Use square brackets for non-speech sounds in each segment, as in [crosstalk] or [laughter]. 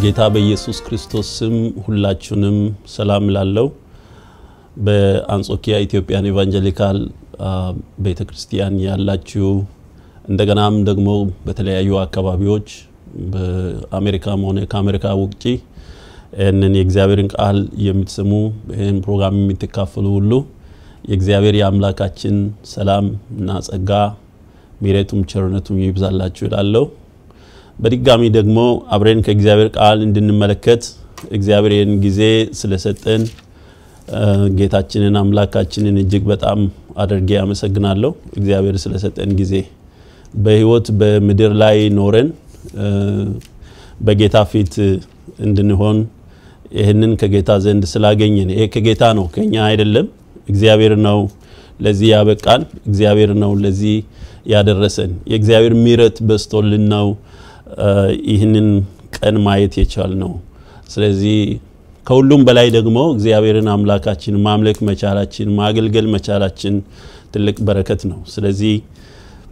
በጌታ በኢየሱስ ክርስቶስ ስም ሁላችሁንም ሰላም ላለው በአንጾኪያ ኢትዮጵያን ኢቫንጀሊካል ቤተ ክርስቲያን ያላችሁ እንደገናም ደግሞ በተለያዩ አካባቢዎች በአሜሪካም ሆነ ከአሜሪካ ውጭ ይህንን የእግዚአብሔርን ቃል የምትሰሙ ይህን ፕሮግራም የምትካፈሉ ሁሉ የእግዚአብሔር የአምላካችን ሰላም እና ጸጋ ምሕረቱም ቸርነቱም ይብዛላችሁ ይላለው። በድጋሚ ደግሞ አብረን ከእግዚአብሔር ቃል እንድንመለከት እግዚአብሔርን ጊዜ ስለሰጠን ጌታችንን አምላካችንን እጅግ በጣም አድርጌ አመሰግናለሁ። እግዚአብሔር ስለሰጠን ጊዜ በህይወት በምድር ላይ ኖረን በጌታ ፊት እንድንሆን ይህንን ከጌታ ዘንድ ስላገኘን ይሄ ከጌታ ነው፣ ከኛ አይደለም። እግዚአብሔር ነው ለዚህ ያበቃን። እግዚአብሔር ነው ለዚህ ያደረሰን። የእግዚአብሔር ምሕረት በስቶልን ነው ይህንን ቀን ማየት የቻል ነው። ስለዚህ ከሁሉም በላይ ደግሞ እግዚአብሔርን አምላካችን ማምለክ መቻላችን ማገልገል መቻላችን ትልቅ በረከት ነው። ስለዚህ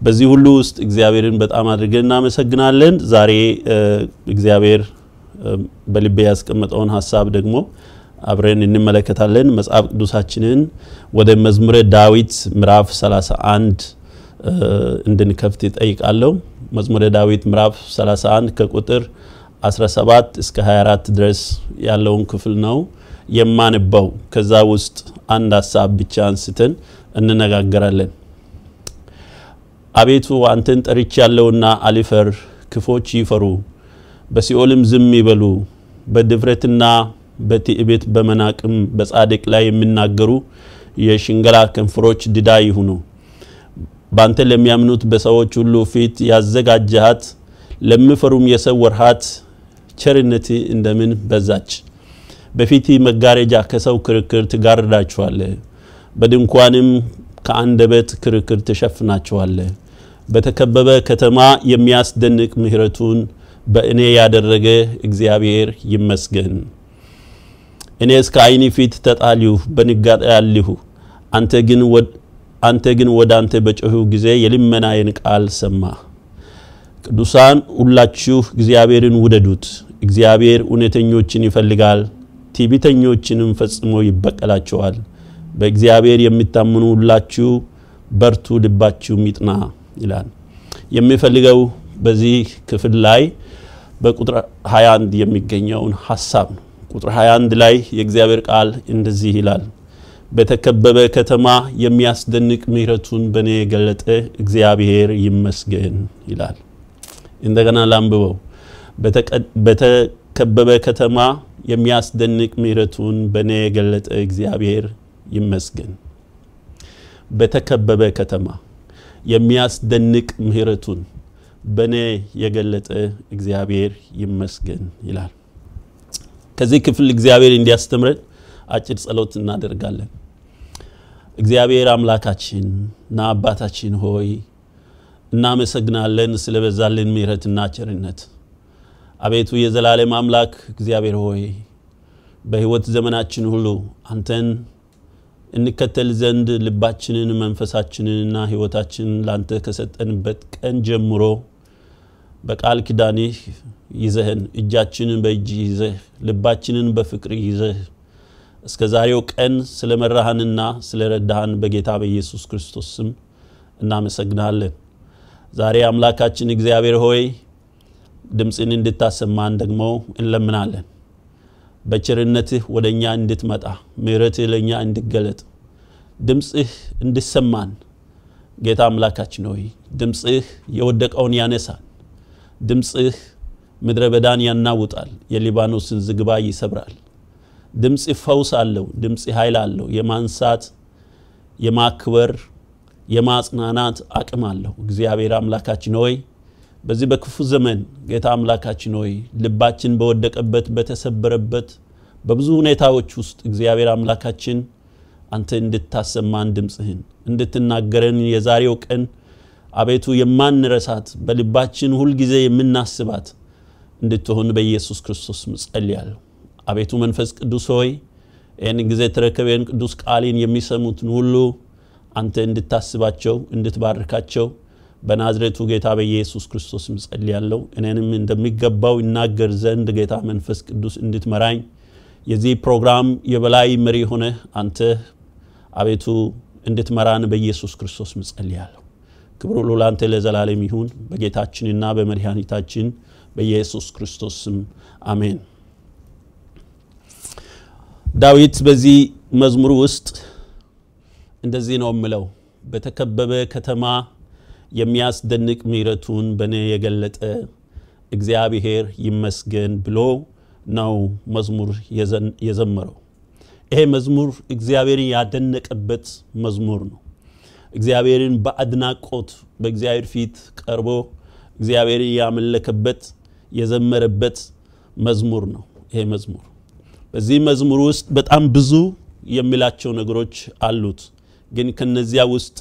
በዚህ ሁሉ ውስጥ እግዚአብሔርን በጣም አድርገን እናመሰግናለን። ዛሬ እግዚአብሔር በልቤ ያስቀመጠውን ሀሳብ ደግሞ አብረን እንመለከታለን። መጽሐፍ ቅዱሳችንን ወደ መዝሙረ ዳዊት ምዕራፍ 31 እንድንከፍት ይጠይቃለሁ። መዝሙረ ዳዊት ምዕራፍ 31 ከቁጥር 17 እስከ 24 ድረስ ያለውን ክፍል ነው የማንበው። ከዛ ውስጥ አንድ ሀሳብ ብቻ አንስተን እንነጋገራለን። አቤቱ አንተን ጠርች ያለውና አልፈር፣ ክፎች ይፈሩ በሲኦልም ዝም ይበሉ። በድፍረትና በትዕቤት በመናቅም በጻድቅ ላይ የሚናገሩ የሽንገላ ከንፈሮች ድዳ ይሁኑ። በአንተ ለሚያምኑት በሰዎች ሁሉ ፊት ያዘጋጀሃት ለሚፈሩም የሰወርሃት ቸርነት እንደምን በዛች። በፊት መጋረጃ ከሰው ክርክር ትጋርዳችኋለህ፣ በድንኳንም ከአንደበት ክርክር ትሸፍናችኋለህ። በተከበበ ከተማ የሚያስደንቅ ምሕረቱን በእኔ ያደረገ እግዚአብሔር ይመስገን። እኔ እስከ ዓይኒ ፊት ተጣልሁ፣ በንጋት ያልሁ አንተ ግን አንተ ግን ወደ አንተ በጮሁ ጊዜ የልመናዬን ቃል ሰማ። ቅዱሳን ሁላችሁ እግዚአብሔርን ውደዱት። እግዚአብሔር እውነተኞችን ይፈልጋል፣ ትዕቢተኞችንም ፈጽሞ ይበቀላቸዋል። በእግዚአብሔር የሚታምኑ ሁላችሁ በርቱ፣ ልባችሁም ይጥና ይላል። የሚፈልገው በዚህ ክፍል ላይ በቁጥር 21 የሚገኘውን ሀሳብ ነው። ቁጥር 21 ላይ የእግዚአብሔር ቃል እንደዚህ ይላል በተከበበ ከተማ የሚያስደንቅ ምሕረቱን በእኔ የገለጠ እግዚአብሔር ይመስገን ይላል። እንደገና ላንብበው። በተከበበ ከተማ የሚያስደንቅ ምሕረቱን በእኔ የገለጠ እግዚአብሔር ይመስገን። በተከበበ ከተማ የሚያስደንቅ ምሕረቱን በእኔ የገለጠ እግዚአብሔር ይመስገን ይላል። ከዚህ ክፍል እግዚአብሔር እንዲያስተምረን አጭር ጸሎት እናደርጋለን። እግዚአብሔር አምላካችን እና አባታችን ሆይ እናመሰግናለን ስለበዛልን ምሕረትና ቸርነት። አቤቱ የዘላለም አምላክ እግዚአብሔር ሆይ በሕይወት ዘመናችን ሁሉ አንተን እንከተል ዘንድ ልባችንን መንፈሳችንንና ሕይወታችንን ላንተ ከሰጠንበት ቀን ጀምሮ በቃል ኪዳንህ ይዘህን እጃችንን በእጅ ይዘህ ልባችንን በፍቅር ይዘህ እስከ ዛሬው ቀን ስለ መራሃንና ስለ ረዳሃን በጌታ በኢየሱስ ክርስቶስ ስም እናመሰግናለን ዛሬ አምላካችን እግዚአብሔር ሆይ ድምፅን እንድታሰማን ደግሞ እንለምናለን በቸርነትህ ወደ እኛ እንድትመጣ ምሕረትህ ለእኛ እንድገለጥ ድምፅህ እንድሰማን ጌታ አምላካችን ሆይ ድምፅህ የወደቀውን ያነሳል ድምፅህ ምድረ በዳን ያናውጣል የሊባኖስን ዝግባ ይሰብራል ድምፅ ፈውስ አለው። ድምፅ ኃይል አለው። የማንሳት የማክበር የማጽናናት አቅም አለው። እግዚአብሔር አምላካችን ሆይ በዚህ በክፉ ዘመን ጌታ አምላካችን ሆይ ልባችን በወደቀበት በተሰበረበት በብዙ ሁኔታዎች ውስጥ እግዚአብሔር አምላካችን አንተ እንድታሰማን ድምፅህን እንድትናገረን የዛሬው ቀን አቤቱ የማንረሳት በልባችን ሁልጊዜ የምናስባት እንድትሆን በኢየሱስ ክርስቶስ ምጸልያለሁ። አቤቱ መንፈስ ቅዱስ ሆይ ይህን ጊዜ ተረከበን ቅዱስ ቃሊን የሚሰሙትን ሁሉ አንተ እንድታስባቸው እንድትባርካቸው በናዝሬቱ ጌታ በኢየሱስ ክርስቶስ ያለው እኔንም እንደሚገባው ይናገር ዘንድ ጌታ መንፈስ ቅዱስ እንድትመራኝ የዚህ ፕሮግራም የበላይ መሪ ሆነ አንተ አቤቱ እንድትመራን በኢየሱስ ክርስቶስ ያለው ክብሩ ሁሉ ለአንተ ለዘላለም ይሁን። በጌታችንና በመድኃኒታችን በኢየሱስ ክርስቶስ ስም አሜን። ዳዊት በዚህ መዝሙር ውስጥ እንደዚህ ነው የምለው በተከበበ ከተማ የሚያስደንቅ ምረቱን በእኔ የገለጠ እግዚአብሔር ይመስገን ብሎ ነው መዝሙር የዘመረው። ይሄ መዝሙር እግዚአብሔርን ያደነቀበት መዝሙር ነው። እግዚአብሔርን በአድናቆት በእግዚአብሔር ፊት ቀርቦ እግዚአብሔርን ያመለከበት የዘመረበት መዝሙር ነው ይሄ መዝሙር። በዚህ መዝሙር ውስጥ በጣም ብዙ የሚላቸው ነገሮች አሉት ግን ከነዚያ ውስጥ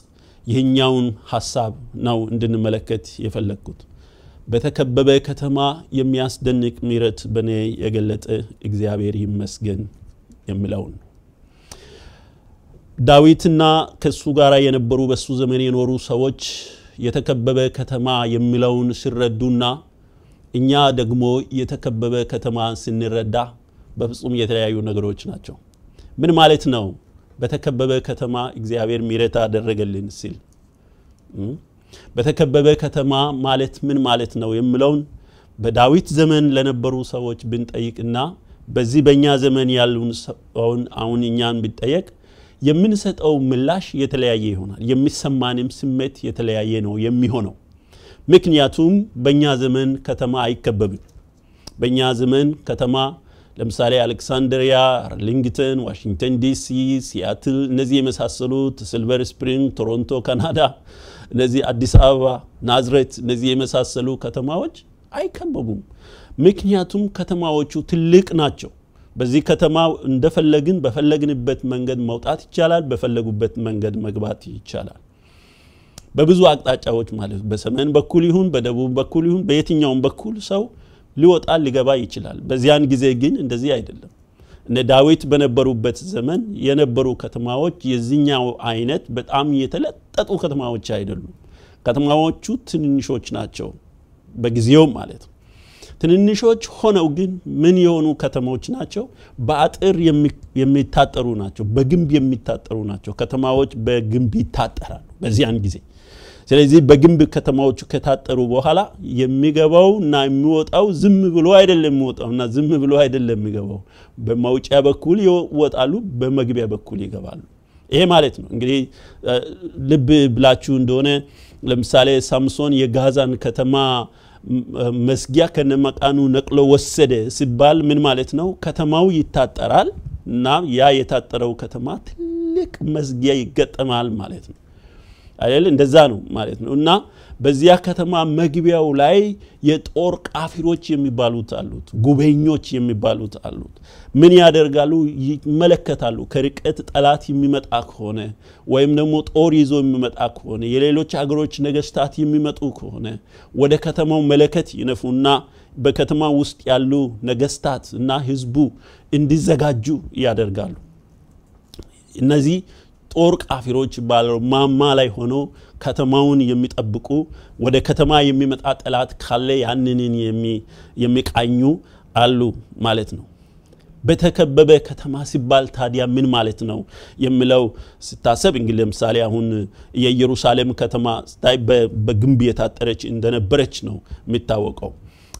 ይህኛውን ሀሳብ ነው እንድንመለከት የፈለግኩት በተከበበ ከተማ የሚያስደንቅ ምረት በእኔ የገለጠ እግዚአብሔር ይመስገን የሚለውን ዳዊትና ከሱ ጋር የነበሩ በሱ ዘመን የኖሩ ሰዎች የተከበበ ከተማ የሚለውን ሲረዱና እኛ ደግሞ የተከበበ ከተማ ስንረዳ በፍጹም የተለያዩ ነገሮች ናቸው። ምን ማለት ነው? በተከበበ ከተማ እግዚአብሔር ሚረት አደረገልን ሲል በተከበበ ከተማ ማለት ምን ማለት ነው የምለውን በዳዊት ዘመን ለነበሩ ሰዎች ብንጠይቅና በዚህ በእኛ ዘመን ያሉን ሰውን አሁን እኛን ብንጠየቅ የምንሰጠው ምላሽ የተለያየ ይሆናል። የሚሰማንም ስሜት የተለያየ ነው የሚሆነው። ምክንያቱም በእኛ ዘመን ከተማ አይከበብም። በእኛ ዘመን ከተማ ለምሳሌ አሌክሳንድሪያ፣ አርሊንግተን፣ ዋሽንግተን ዲሲ፣ ሲያትል እነዚህ የመሳሰሉት ሲልቨር ስፕሪንግ፣ ቶሮንቶ ካናዳ፣ እነዚህ አዲስ አበባ፣ ናዝሬት እነዚህ የመሳሰሉ ከተማዎች አይከበቡም። ምክንያቱም ከተማዎቹ ትልቅ ናቸው። በዚህ ከተማ እንደፈለግን በፈለግንበት መንገድ መውጣት ይቻላል፣ በፈለጉበት መንገድ መግባት ይቻላል። በብዙ አቅጣጫዎች ማለት በሰሜን በኩል ይሁን በደቡብ በኩል ይሁን በየትኛውም በኩል ሰው ሊወጣ ሊገባ ይችላል። በዚያን ጊዜ ግን እንደዚህ አይደለም። እነ ዳዊት በነበሩበት ዘመን የነበሩ ከተማዎች የዚህኛው አይነት በጣም የተለጠጡ ከተማዎች አይደሉም። ከተማዎቹ ትንንሾች ናቸው፣ በጊዜው ማለት ነው። ትንንሾች ሆነው ግን ምን የሆኑ ከተሞች ናቸው? በአጥር የሚታጠሩ ናቸው፣ በግንብ የሚታጠሩ ናቸው። ከተማዎች በግንብ ይታጠራሉ በዚያን ጊዜ ስለዚህ በግንብ ከተማዎቹ ከታጠሩ በኋላ የሚገባው እና የሚወጣው ዝም ብሎ አይደለም የሚወጣው እና ዝም ብሎ አይደለም የሚገባው በማውጫ በኩል ይወጣሉ በመግቢያ በኩል ይገባሉ ይሄ ማለት ነው እንግዲህ ልብ ብላችሁ እንደሆነ ለምሳሌ ሳምሶን የጋዛን ከተማ መስጊያ ከነመቃኑ ነቅሎ ወሰደ ሲባል ምን ማለት ነው ከተማው ይታጠራል እና ያ የታጠረው ከተማ ትልቅ መዝጊያ ይገጠማል ማለት ነው አይደል እንደዛ ነው ማለት ነው እና በዚያ ከተማ መግቢያው ላይ የጦር ቃፊሮች የሚባሉት አሉት ጉበኞች የሚባሉት አሉት ምን ያደርጋሉ ይመለከታሉ ከርቀት ጠላት የሚመጣ ከሆነ ወይም ደግሞ ጦር ይዞ የሚመጣ ከሆነ የሌሎች አገሮች ነገስታት የሚመጡ ከሆነ ወደ ከተማው መለከት ይነፉና በከተማ ውስጥ ያሉ ነገስታት እና ህዝቡ እንዲዘጋጁ ያደርጋሉ እነዚህ ጦር ቃፊሮች ባለው ማማ ላይ ሆነው ከተማውን የሚጠብቁ ወደ ከተማ የሚመጣ ጠላት ካለ ያንንን የሚቃኙ አሉ ማለት ነው። በተከበበ ከተማ ሲባል ታዲያ ምን ማለት ነው የሚለው ስታሰብ እንግዲህ ለምሳሌ አሁን የኢየሩሳሌም ከተማ ስታይ በግንብ የታጠረች እንደነበረች ነው የሚታወቀው።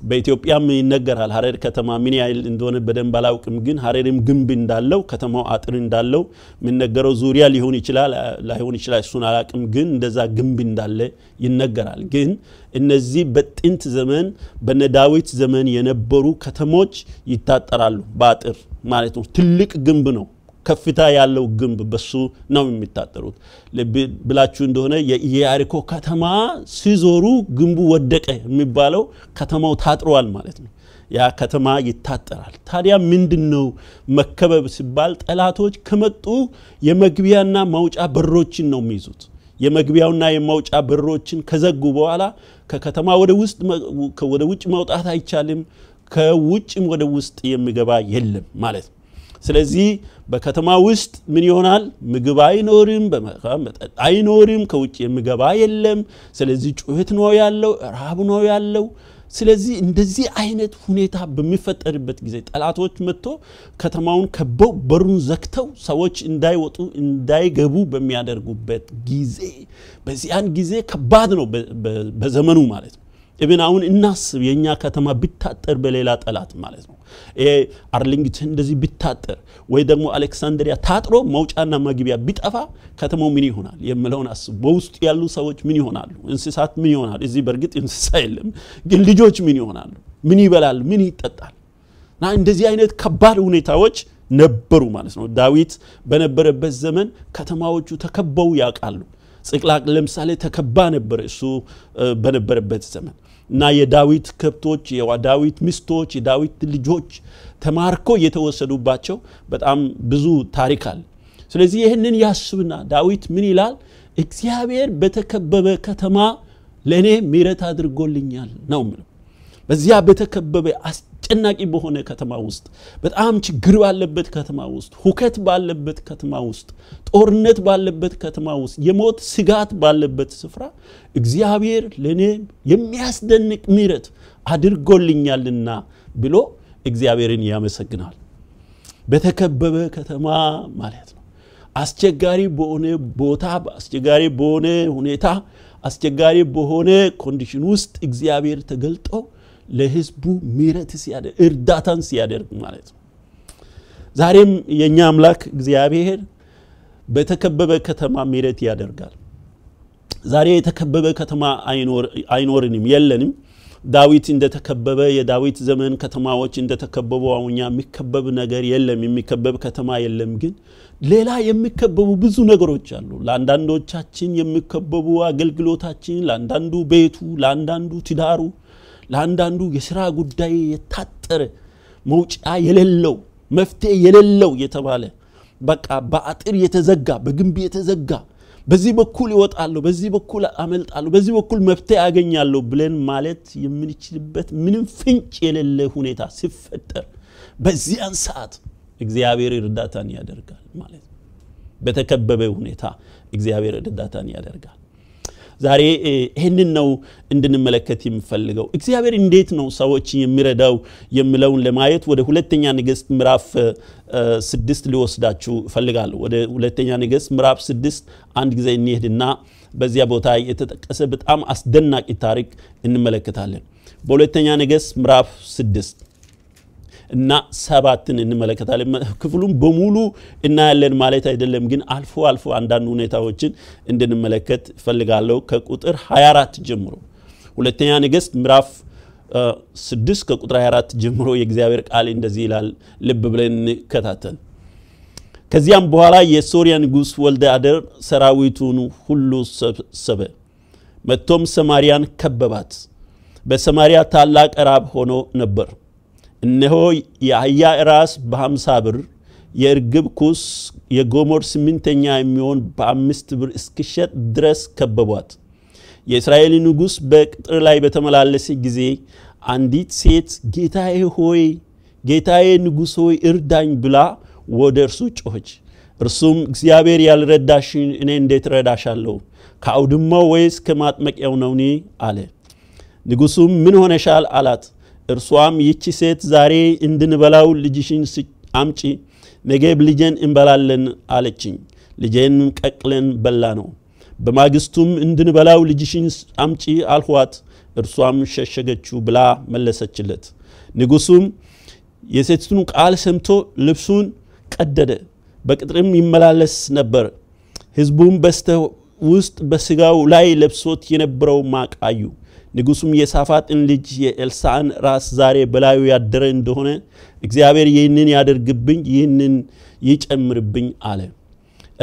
በኢትዮጵያም ይነገራል። ሀረር ከተማ ምን ያህል እንደሆነ በደንብ አላውቅም፣ ግን ሀረርም ግንብ እንዳለው ከተማው አጥር እንዳለው የሚነገረው ዙሪያ ሊሆን ይችላል ላይሆን ይችላል፣ እሱን አላቅም ግን እንደዛ ግንብ እንዳለ ይነገራል። ግን እነዚህ በጥንት ዘመን በነ ዳዊት ዘመን የነበሩ ከተሞች ይታጠራሉ በአጥር ማለት ነው። ትልቅ ግንብ ነው። ከፍታ ያለው ግንብ በሱ ነው የሚታጠሩት። ብላችሁ እንደሆነ የኢያሪኮ ከተማ ሲዞሩ ግንቡ ወደቀ የሚባለው ከተማው ታጥሯል ማለት ነው። ያ ከተማ ይታጠራል። ታዲያ ምንድን ነው መከበብ ሲባል ጠላቶች ከመጡ የመግቢያና ማውጫ በሮችን ነው የሚይዙት። የመግቢያውና የማውጫ በሮችን ከዘጉ በኋላ ከከተማ ወደ ውስጥ ወደ ውጭ መውጣት አይቻልም፣ ከውጭም ወደ ውስጥ የሚገባ የለም ማለት ነው። ስለዚህ በከተማ ውስጥ ምን ይሆናል? ምግብ አይኖርም፣ መጠጥ አይኖርም፣ ከውጭ የምገባ የለም። ስለዚህ ጩኸት ነው ያለው፣ ረሃብ ነው ያለው። ስለዚህ እንደዚህ አይነት ሁኔታ በሚፈጠርበት ጊዜ ጠላቶች መጥቶ ከተማውን ከበው በሩን ዘግተው ሰዎች እንዳይወጡ እንዳይገቡ በሚያደርጉበት ጊዜ በዚያን ጊዜ ከባድ ነው በዘመኑ ማለት ነው። ኢብን አሁን እናስብ የእኛ ከተማ ብታጠር በሌላ ጠላት ማለት ነው። ይሄ አርሊንግተን እንደዚህ ብታጠር ወይ ደግሞ አሌክሳንድሪያ ታጥሮ መውጫና መግቢያ ቢጠፋ ከተማው ምን ይሆናል የምለውን አስብ። በውስጡ ያሉ ሰዎች ምን ይሆናሉ? እንስሳት ምን ይሆናሉ? እዚህ በእርግጥ እንስሳ የለም፣ ግን ልጆች ምን ይሆናሉ? ምን ይበላል? ምን ይጠጣል? እና እንደዚህ አይነት ከባድ ሁኔታዎች ነበሩ ማለት ነው። ዳዊት በነበረበት ዘመን ከተማዎቹ ተከበው ያውቃሉ። ጽቅላቅ ለምሳሌ ተከባ ነበር እሱ በነበረበት ዘመን። እና የዳዊት ከብቶች፣ የዳዊት ሚስቶች፣ የዳዊት ልጆች ተማርኮ እየተወሰዱባቸው በጣም ብዙ ታሪክ አለ። ስለዚህ ይህንን ያስብና ዳዊት ምን ይላል? እግዚአብሔር በተከበበ ከተማ ለእኔ ምሕረት አድርጎልኛል ነው ምለው። በዚያ በተከበበ አስጨናቂ በሆነ ከተማ ውስጥ በጣም ችግር ባለበት ከተማ ውስጥ ሁከት ባለበት ከተማ ውስጥ ጦርነት ባለበት ከተማ ውስጥ የሞት ስጋት ባለበት ስፍራ እግዚአብሔር ለእኔ የሚያስደንቅ ምሕረት አድርጎልኛልና ብሎ እግዚአብሔርን ያመሰግናል። በተከበበ ከተማ ማለት ነው። አስቸጋሪ በሆነ ቦታ፣ አስቸጋሪ በሆነ ሁኔታ፣ አስቸጋሪ በሆነ ኮንዲሽን ውስጥ እግዚአብሔር ተገልጦ ለህዝቡ ምረት ሲያደርግ እርዳታን ሲያደርግ ማለት ነው። ዛሬም የእኛ አምላክ እግዚአብሔር በተከበበ ከተማ ምረት ያደርጋል። ዛሬ የተከበበ ከተማ አይኖርንም፣ የለንም። ዳዊት እንደተከበበ የዳዊት ዘመን ከተማዎች እንደተከበቡ አሁኛ የሚከበብ ነገር የለም፣ የሚከበብ ከተማ የለም። ግን ሌላ የሚከበቡ ብዙ ነገሮች አሉ። ለአንዳንዶቻችን የሚከበቡ አገልግሎታችን፣ ለአንዳንዱ ቤቱ፣ ለአንዳንዱ ትዳሩ ለአንዳንዱ የስራ ጉዳይ የታጠረ መውጫ የሌለው መፍትሄ የሌለው የተባለ በቃ በአጥር የተዘጋ በግንብ የተዘጋ በዚህ በኩል ይወጣለሁ፣ በዚህ በኩል አመልጣለሁ፣ በዚህ በኩል መፍትሄ ያገኛለሁ ብለን ማለት የምንችልበት ምንም ፍንጭ የሌለ ሁኔታ ሲፈጠር በዚያን ሰዓት እግዚአብሔር እርዳታን ያደርጋል ማለት ነው። በተከበበ ሁኔታ እግዚአብሔር እርዳታን ያደርጋል። ዛሬ ይህንን ነው እንድንመለከት የምፈልገው እግዚአብሔር እንዴት ነው ሰዎችን የሚረዳው የሚለውን ለማየት ወደ ሁለተኛ ነገስት ምዕራፍ ስድስት ሊወስዳችሁ እፈልጋለሁ ወደ ሁለተኛ ነገስት ምዕራፍ ስድስት አንድ ጊዜ እንሄድና በዚያ ቦታ የተጠቀሰ በጣም አስደናቂ ታሪክ እንመለከታለን በሁለተኛ ነገስት ምዕራፍ ስድስት እና ሰባትን እንመለከታለን። ክፍሉን በሙሉ እናያለን ማለት አይደለም፣ ግን አልፎ አልፎ አንዳንድ ሁኔታዎችን እንድንመለከት ፈልጋለሁ። ከቁጥር 24 ጀምሮ ሁለተኛ ነገሥት ምዕራፍ ስድስት ከቁጥር 24 ጀምሮ የእግዚአብሔር ቃል እንደዚህ ይላል። ልብ ብለን እንከታተል። ከዚያም በኋላ የሶሪያ ንጉሥ ወልደ አደር ሰራዊቱን ሁሉ ሰበሰበ፣ መጥቶም ሰማሪያን ከበባት። በሰማሪያ ታላቅ ራብ ሆኖ ነበር። እነሆ የአህያ ራስ በሀምሳ ብር የእርግብ ኩስ የጎሞር ስምንተኛ የሚሆን በአምስት ብር እስክሸጥ ድረስ ከበቧት። የእስራኤል ንጉሥ በቅጥር ላይ በተመላለሰ ጊዜ አንዲት ሴት ጌታዬ ሆይ ጌታዬ ንጉሥ ሆይ እርዳኝ ብላ ወደ እርሱ ጮኸች። እርሱም እግዚአብሔር ያልረዳሽን እኔ እንዴት ረዳሻለሁ? ከአውድማው ወይስ ከማጥመቂያው ነውኒ? አለ። ንጉሡም ምን ሆነሻል? አላት። እርሷም ይቺ ሴት ዛሬ እንድንበላው ልጅሽን አምጪ፣ ነገብ ልጄን እንበላለን አለችኝ። ልጄን ቀቅለን በላ ነው። በማግስቱም እንድንበላው ልጅሽን አምጪ አልኋት፣ እርሷም ሸሸገችው ብላ መለሰችለት። ንጉሱም የሴቲቱን ቃል ሰምቶ ልብሱን ቀደደ፣ በቅጥርም ይመላለስ ነበር። ህዝቡም በስተ ውስጥ በስጋው ላይ ለብሶት የነበረው ማቅ አዩ። ንጉሱም የሳፋጥን ልጅ የኤልሳን ራስ ዛሬ በላዩ ያደረ እንደሆነ እግዚአብሔር ይህንን ያደርግብኝ፣ ይህንን ይጨምርብኝ አለ።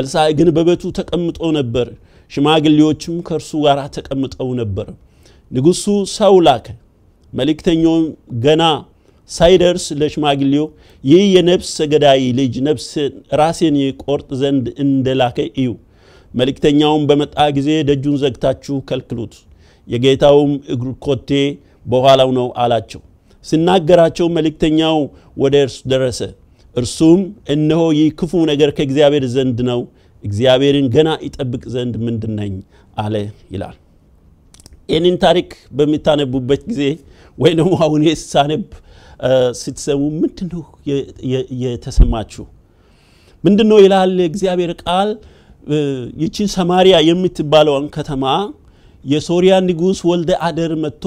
ኤልሳዕ ግን በቤቱ ተቀምጦ ነበር፣ ሽማግሌዎችም ከእርሱ ጋር ተቀምጠው ነበር። ንጉሱ ሰው ላከ። መልእክተኛውም ገና ሳይደርስ ለሽማግሌው ይህ የነብስ ሰገዳይ ልጅ ራሴን የቆርጥ ዘንድ እንደላከ እዩ። መልእክተኛውም በመጣ ጊዜ ደጁን ዘግታችሁ ከልክሉት የጌታውም እግር ኮቴ በኋላው ነው አላቸው ስናገራቸው መልእክተኛው ወደ እርሱ ደረሰ እርሱም እነሆ ይህ ክፉ ነገር ከእግዚአብሔር ዘንድ ነው እግዚአብሔርን ገና ይጠብቅ ዘንድ ምንድነኝ አለ ይላል ይህንን ታሪክ በምታነቡበት ጊዜ ወይ ደግሞ አሁን ሳነብ ስትሰሙ ምንድነው የተሰማችሁ ምንድነው ይላል እግዚአብሔር ቃል ይቺ ሰማሪያ የምትባለውን ከተማ የሶሪያ ንጉስ ወልደ አደር መጥቶ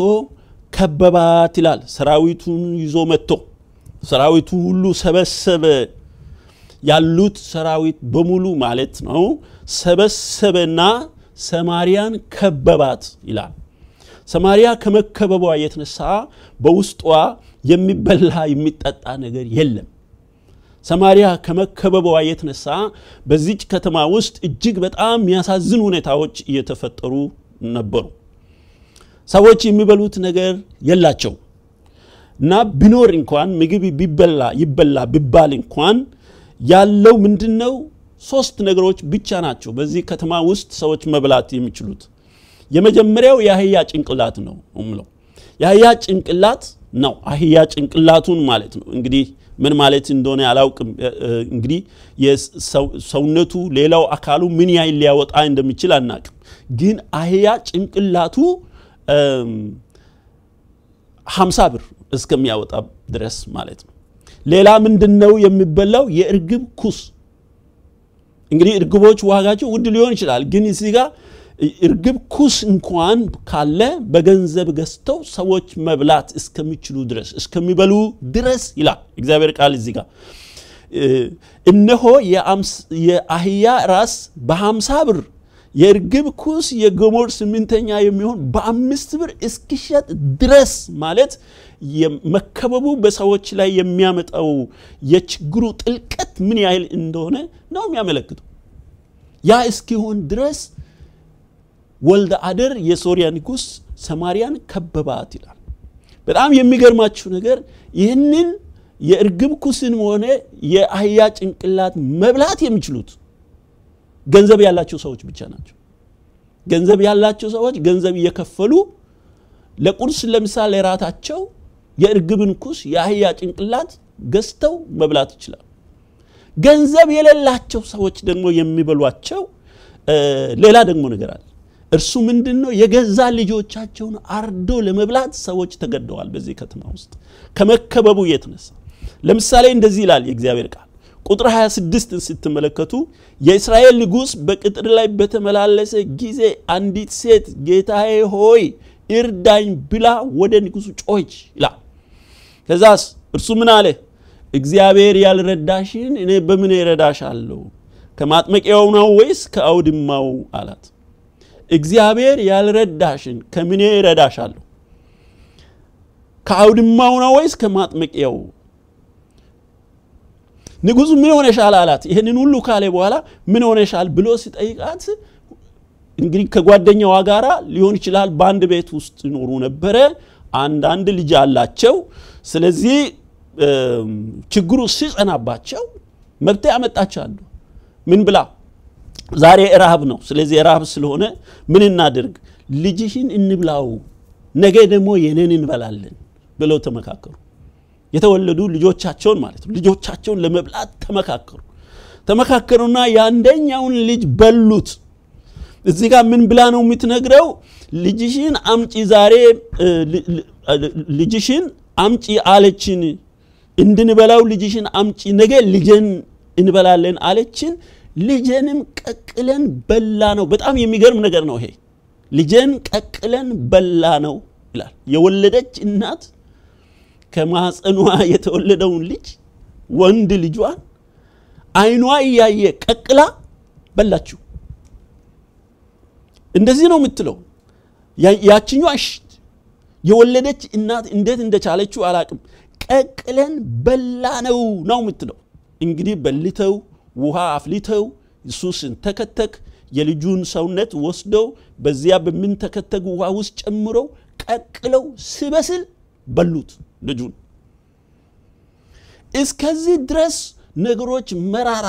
ከበባት ይላል። ሰራዊቱን ይዞ መጥቶ ሰራዊቱ ሁሉ ሰበሰበ። ያሉት ሰራዊት በሙሉ ማለት ነው። ሰበሰበና ሰማሪያን ከበባት ይላል። ሰማሪያ ከመከበቧ የተነሳ በውስጧ የሚበላ የሚጠጣ ነገር የለም። ሰማሪያ ከመከበቧ የተነሳ በዚች ከተማ ውስጥ እጅግ በጣም የሚያሳዝን ሁኔታዎች እየተፈጠሩ ነበሩ። ሰዎች የሚበሉት ነገር የላቸው እና ቢኖር እንኳን ምግብ ቢበላ ይበላ ቢባል እንኳን ያለው ምንድን ነው? ሶስት ነገሮች ብቻ ናቸው በዚህ ከተማ ውስጥ ሰዎች መብላት የሚችሉት። የመጀመሪያው የአህያ ጭንቅላት ነው ምለው የአህያ ጭንቅላት ነው። አህያ ጭንቅላቱን ማለት ነው እንግዲህ ምን ማለት እንደሆነ አላውቅም። እንግዲህ ሰውነቱ ሌላው አካሉ ምን ያህል ሊያወጣ እንደሚችል አናቅም። ግን አህያ ጭንቅላቱ ሀምሳ ብር እስከሚያወጣ ድረስ ማለት ነው። ሌላ ምንድን ነው የሚበላው? የእርግብ ኩስ። እንግዲህ እርግቦች ዋጋቸው ውድ ሊሆን ይችላል፣ ግን እዚህ ጋር እርግብ ኩስ እንኳን ካለ በገንዘብ ገዝተው ሰዎች መብላት እስከሚችሉ ድረስ እስከሚበሉ ድረስ ይላል እግዚአብሔር ቃል እዚህ ጋር እነሆ የአህያ ራስ በሀምሳ ብር የእርግብ ኩስ የገሞር ስምንተኛ የሚሆን በአምስት ብር እስኪሸጥ ድረስ ማለት መከበቡ በሰዎች ላይ የሚያመጣው የችግሩ ጥልቀት ምን ያህል እንደሆነ ነው የሚያመለክቱ። ያ እስኪሆን ድረስ ወልደ አደር የሶሪያ ንጉስ ሰማሪያን ከበባት ይላል። በጣም የሚገርማችሁ ነገር ይህንን የእርግብ ኩስን ሆነ የአህያ ጭንቅላት መብላት የሚችሉት ገንዘብ ያላቸው ሰዎች ብቻ ናቸው ገንዘብ ያላቸው ሰዎች ገንዘብ እየከፈሉ ለቁርስ ለምሳሌ ራታቸው የእርግብን ኩስ የአህያ ጭንቅላት ገዝተው መብላት ይችላል ገንዘብ የሌላቸው ሰዎች ደግሞ የሚበሏቸው ሌላ ደግሞ ነገር አለ እርሱ ምንድን ነው የገዛ ልጆቻቸውን አርዶ ለመብላት ሰዎች ተገደዋል በዚህ ከተማ ውስጥ ከመከበቡ የተነሳ ለምሳሌ እንደዚህ ይላል የእግዚአብሔር ቃል ቁጥር 26 ስትመለከቱ የእስራኤል ንጉሥ በቅጥር ላይ በተመላለሰ ጊዜ አንዲት ሴት ጌታዬ ሆይ እርዳኝ ብላ ወደ ንጉሱ ጮች ይላል። ከዛስ እርሱ ምን አለ? እግዚአብሔር ያልረዳሽን እኔ በምን እረዳሻለሁ? ከማጥመቂያው ነው ወይስ ከአውድማው አላት። እግዚአብሔር ያልረዳሽን ከምን እረዳሻለሁ? ከአውድማው ነው ወይስ ከማጥመቂያው ንጉሱ ምን ሆነሻል አላት። ይህንን ሁሉ ካለ በኋላ ምን ሆነሻል ብሎ ሲጠይቃት እንግዲህ ከጓደኛዋ ጋራ ሊሆን ይችላል በአንድ ቤት ውስጥ ይኖሩ ነበረ። አንዳንድ ልጅ አላቸው። ስለዚህ ችግሩ ሲጸናባቸው መብት ያመጣቸዋሉ። ምን ብላ ዛሬ ረሃብ ነው። ስለዚህ ረሃብ ስለሆነ ምን እናድርግ? ልጅሽን እንብላው፣ ነገ ደግሞ የኔን እንበላለን ብለው ተመካከሩ። የተወለዱ ልጆቻቸውን ማለት ነው ልጆቻቸውን ለመብላት ተመካከሩ ተመካከሩና የአንደኛውን ልጅ በሉት እዚህ ጋር ምን ብላ ነው የምትነግረው ልጅሽን አምጪ ዛሬ ልጅሽን አምጪ አለችን እንድንበላው ልጅሽን አምጪ ነገ ልጀን እንበላለን አለችን ልጀንም ቀቅለን በላ ነው በጣም የሚገርም ነገር ነው ይሄ ልጀን ቀቅለን በላ ነው ይላል የወለደች እናት ከማፀኗ [laughs] የተወለደውን ልጅ ወንድ ልጇን አይኗ እያየ ቀቅላ በላችሁ። እንደዚህ ነው የምትለው። ያችኛዋ የወለደች እናት እንዴት እንደቻለችው አላቅም። ቀቅለን በላ ነው ነው የምትለው። እንግዲህ በልተው ውሃ አፍልተው እሱ ስንተከተክ የልጁን ሰውነት ወስደው በዚያ በምንተከተግ ውሃ ውስጥ ጨምረው ቀቅለው ስበስል በሉት ልጁን። እስከዚህ ድረስ ነገሮች መራራ